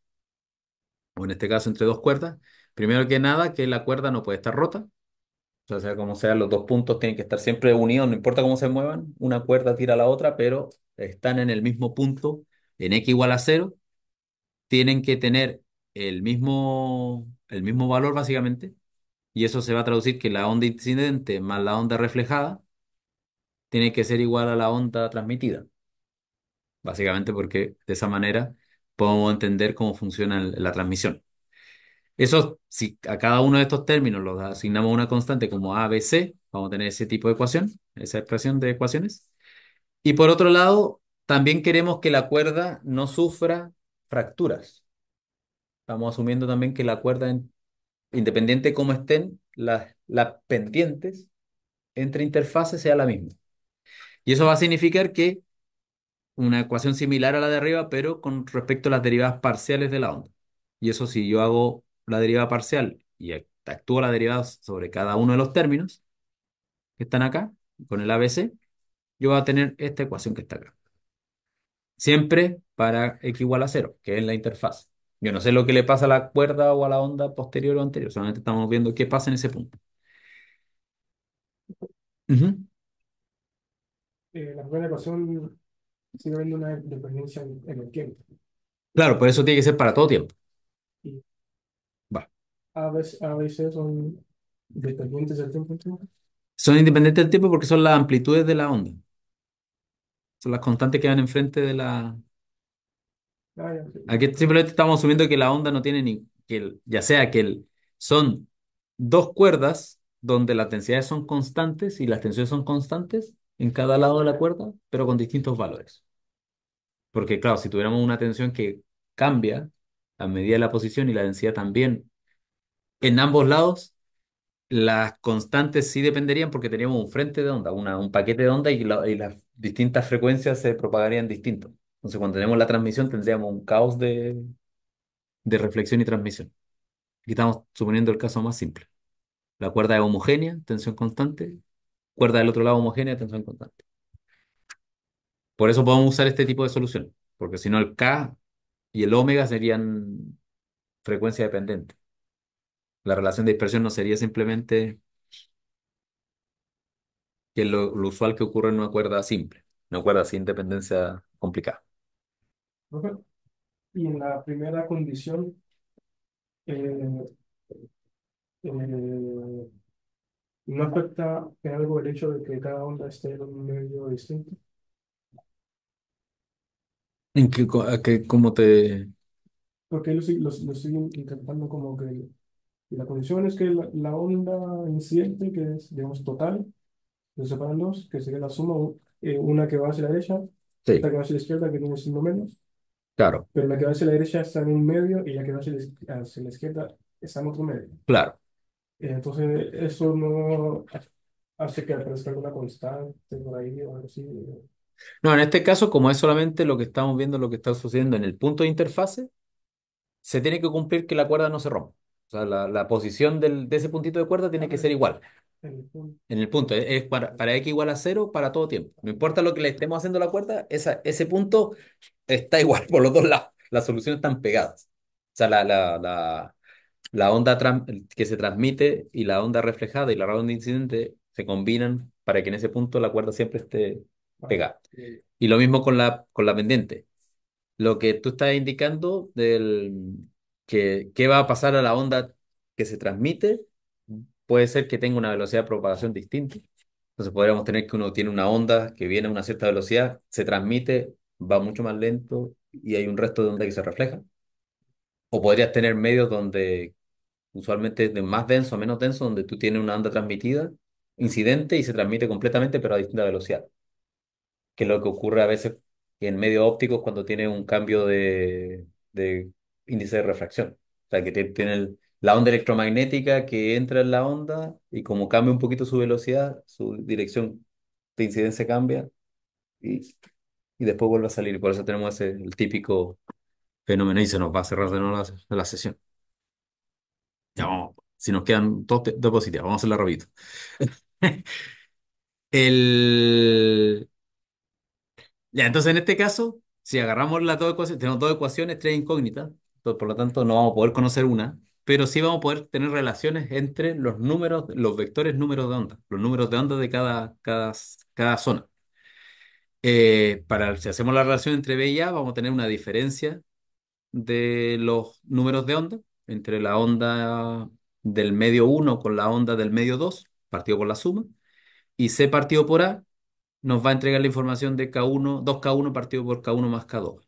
O en este caso entre dos cuerdas. Primero que nada, que la cuerda no puede estar rota. O sea, como sea, los dos puntos tienen que estar siempre unidos, no importa cómo se muevan. Una cuerda tira a la otra, pero están en el mismo punto, en x igual a cero, tienen que tener el mismo, el mismo valor básicamente, y eso se va a traducir que la onda incidente más la onda reflejada tiene que ser igual a la onda transmitida, básicamente porque de esa manera podemos entender cómo funciona la transmisión. Eso, si a cada uno de estos términos los asignamos una constante como ABC, vamos a tener ese tipo de ecuación, esa expresión de ecuaciones. Y por otro lado, también queremos que la cuerda no sufra fracturas. Estamos asumiendo también que la cuerda, independiente de cómo estén, las, las pendientes entre interfaces sea la misma. Y eso va a significar que una ecuación similar a la de arriba, pero con respecto a las derivadas parciales de la onda. Y eso si yo hago la derivada parcial y actúo la derivada sobre cada uno de los términos que están acá, con el ABC, yo voy a tener esta ecuación que está acá. Siempre para x igual a cero, que es la interfaz. Yo no sé lo que le pasa a la cuerda o a la onda posterior o anterior, solamente estamos viendo qué pasa en ese punto. la primera ecuación sigue habiendo una dependencia en el tiempo. Claro, por eso tiene que ser para todo tiempo. A veces, son dependientes del tiempo. Son independientes del tiempo porque son las amplitudes de la onda. Son las constantes que van enfrente de la... Ah, Aquí simplemente estamos asumiendo que la onda no tiene ni... Que ya sea que el, son dos cuerdas donde las densidades son constantes y las tensiones son constantes en cada lado de la cuerda, pero con distintos valores. Porque claro, si tuviéramos una tensión que cambia a medida de la posición y la densidad también en ambos lados, las constantes sí dependerían porque teníamos un frente de onda, una, un paquete de onda y, las distintas frecuencias se propagarían distinto. Entonces, cuando tenemos la transmisión, tendríamos un caos de, de reflexión y transmisión. Aquí estamos suponiendo el caso más simple. La cuerda es homogénea, tensión constante. Cuerda del otro lado homogénea, tensión constante. Por eso podemos usar este tipo de solución, porque si no el K y el omega serían frecuencia dependiente. La relación de dispersión no sería simplemente que lo, usual que ocurre en una cuerda simple, una cuerda sin dependencia complicada. Y en la primera condición, eh, eh, ¿no afecta en algo el hecho de que cada onda esté en un medio distinto? ¿En qué, cómo te...? Porque lo, lo estoy intentando como que y la condición es que la, onda incidente, que es, digamos, total, se separan dos, que sería la suma, eh, una que va hacia la derecha, Sí, que va hacia la izquierda, que tiene signo menos, claro, pero la que va hacia la derecha está en un medio y la que va hacia la, izquierda está en otro medio. claro. Entonces, eso no hace que aparezca alguna constante por ahí o algo así. No, en este caso, como es solamente lo que estamos viendo, lo que está sucediendo en el punto de interfase, se tiene que cumplir que la cuerda no se rompa. O sea, la, la posición del, de ese puntito de cuerda tiene que ser igual. En el punto. E-, es, para, para x igual a cero para todo tiempo. No importa lo que le estemos haciendo a la cuerda, esa, ese punto está igual por los dos lados. Las soluciones están pegadas. O sea, la, la, la, la onda que se transmite y la onda reflejada y la onda incidente se combinan para que en ese punto la cuerda siempre esté pegada. Y lo mismo con la, con la pendiente. Lo que tú estás indicando del, que qué va a pasar a la onda que se transmite, puede ser que tenga una velocidad de propagación distinta. Entonces podríamos tener que uno tiene una onda que viene a una cierta velocidad, se transmite, va mucho más lento y hay un resto de onda que se refleja. O podrías tener medios donde usualmente de más denso a menos denso, donde tú tienes una onda transmitida, incidente y se transmite completamente pero a distinta velocidad. Que es lo que ocurre a veces en medios ópticos cuando tiene un cambio de índice de refracción. O sea, que tiene la onda electromagnética que entra en la onda y como cambia un poquito su velocidad, su dirección de incidencia cambia y, después vuelve a salir. Por eso tenemos ese, el típico fenómeno y se nos va a cerrar de nuevo la, sesión. Ya si nos quedan dos, dos vamos a hacerla la el... Ya, entonces en este caso, si agarramos las dos ecuaciones, tenemos dos ecuaciones, tres incógnitas, por lo tanto no vamos a poder conocer una, pero sí vamos a poder tener relaciones entre los números, los vectores números de onda, los números de onda de cada, cada, zona. Eh, para, si hacemos la relación entre B y A, vamos a tener una diferencia de los números de onda entre la onda del medio 1 con la onda del medio 2, partido por la suma, y C partido por A nos va a entregar la información de K1, 2K1 partido por K1 más K2.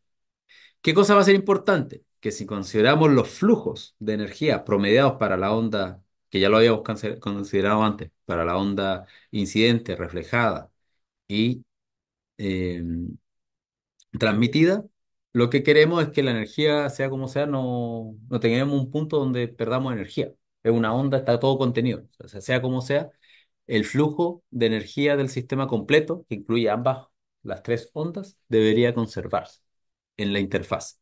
¿Qué cosa va a ser importante? que si consideramos los flujos de energía promediados para la onda, que ya lo habíamos considerado antes, para la onda incidente, reflejada y em, transmitida, lo que queremos es que la energía, sea como sea, no, no tengamos un punto donde perdamos energía. Es una onda, está todo contenido. O sea, sea como sea, el flujo de energía del sistema completo, que incluye ambas las tres ondas, debería conservarse en la interfaz.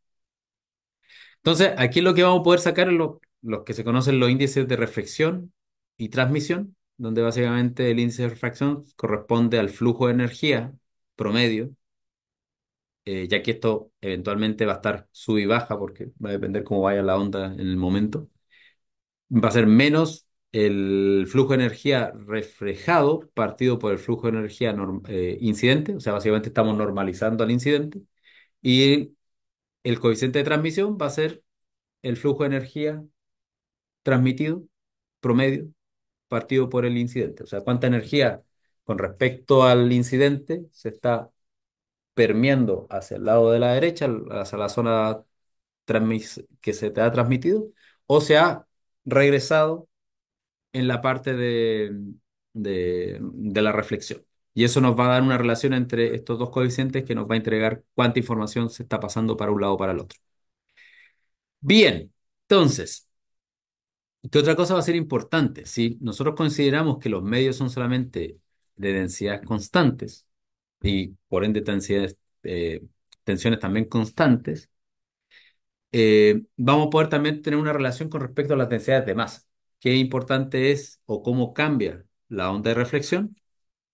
Entonces, aquí lo que vamos a poder sacar es los que se conocen los índices de reflexión y transmisión, donde básicamente el índice de refracción corresponde al flujo de energía promedio, eh, ya que esto eventualmente va a estar sub y baja, porque va a depender cómo vaya la onda en el momento. Va a ser menos el flujo de energía reflejado partido por el flujo de energía eh, incidente, o sea, básicamente estamos normalizando al incidente, y el coeficiente de transmisión va a ser el flujo de energía transmitido promedio partido por el incidente. O sea, cuánta energía con respecto al incidente se está permeando hacia el lado de la derecha, hacia la zona que se te ha transmitido, o se ha regresado en la parte de, de la reflexión. Y eso nos va a dar una relación entre estos dos coeficientes que nos va a entregar cuánta información se está pasando para un lado o para el otro. Bien, entonces, ¿qué otra cosa va a ser importante? Si nosotros consideramos que los medios son solamente de densidades constantes y por ende eh, tensiones también constantes, eh, vamos a poder también tener una relación con respecto a las densidades de masa. ¿Qué importante es o cómo cambia la onda de reflexión?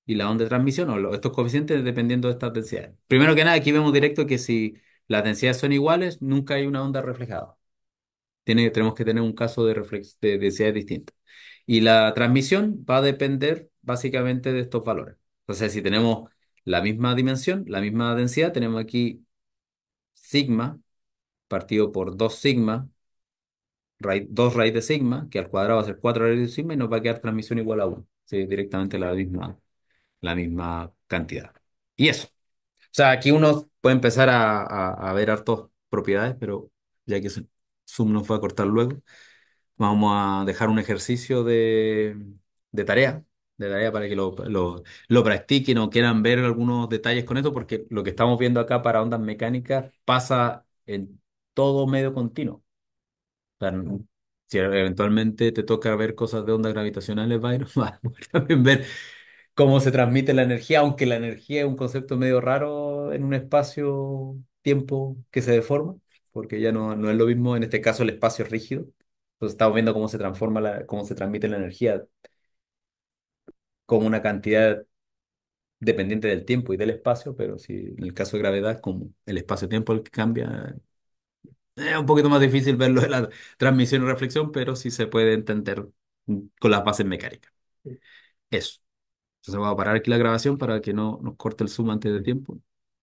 y la onda de transmisión, o estos coeficientes dependiendo de estas densidades. Primero que nada, aquí vemos directo que si las densidades son iguales, nunca hay una onda reflejada. tenemos que tener un caso de, densidades distintas. Y la transmisión va a depender básicamente de estos valores. O sea, si tenemos la misma dimensión, la misma densidad, tenemos aquí sigma partido por 2 sigma, 2 raíz de sigma, que al cuadrado va a ser 4 raíz de sigma y nos va a quedar transmisión igual a 1. Sí, directamente la misma la misma cantidad. Y eso. O sea, aquí uno puede empezar a, a, ver hartos propiedades, pero ya que Zoom nos va a cortar luego, vamos a dejar un ejercicio de, de tarea, de tarea para que lo, lo, lo, practiquen o quieran ver algunos detalles con esto, porque lo que estamos viendo acá para ondas mecánicas pasa en todo medio continuo. O sea, si eventualmente te toca ver cosas de ondas gravitacionales, ir vamos a también ver cómo se transmite la energía, aunque la energía es un concepto medio raro en un espacio-tiempo que se deforma, porque ya no, no es lo mismo, en este caso el espacio rígido, entonces estamos viendo cómo se transforma, cómo se transmite la energía como una cantidad dependiente del tiempo y del espacio, pero si en el caso de gravedad, como el espacio-tiempo el que cambia, es un poquito más difícil verlo de la transmisión y reflexión, pero sí se puede entender con las bases mecánicas. Eso. Entonces voy a parar aquí la grabación para que no nos corte el zoom antes de tiempo.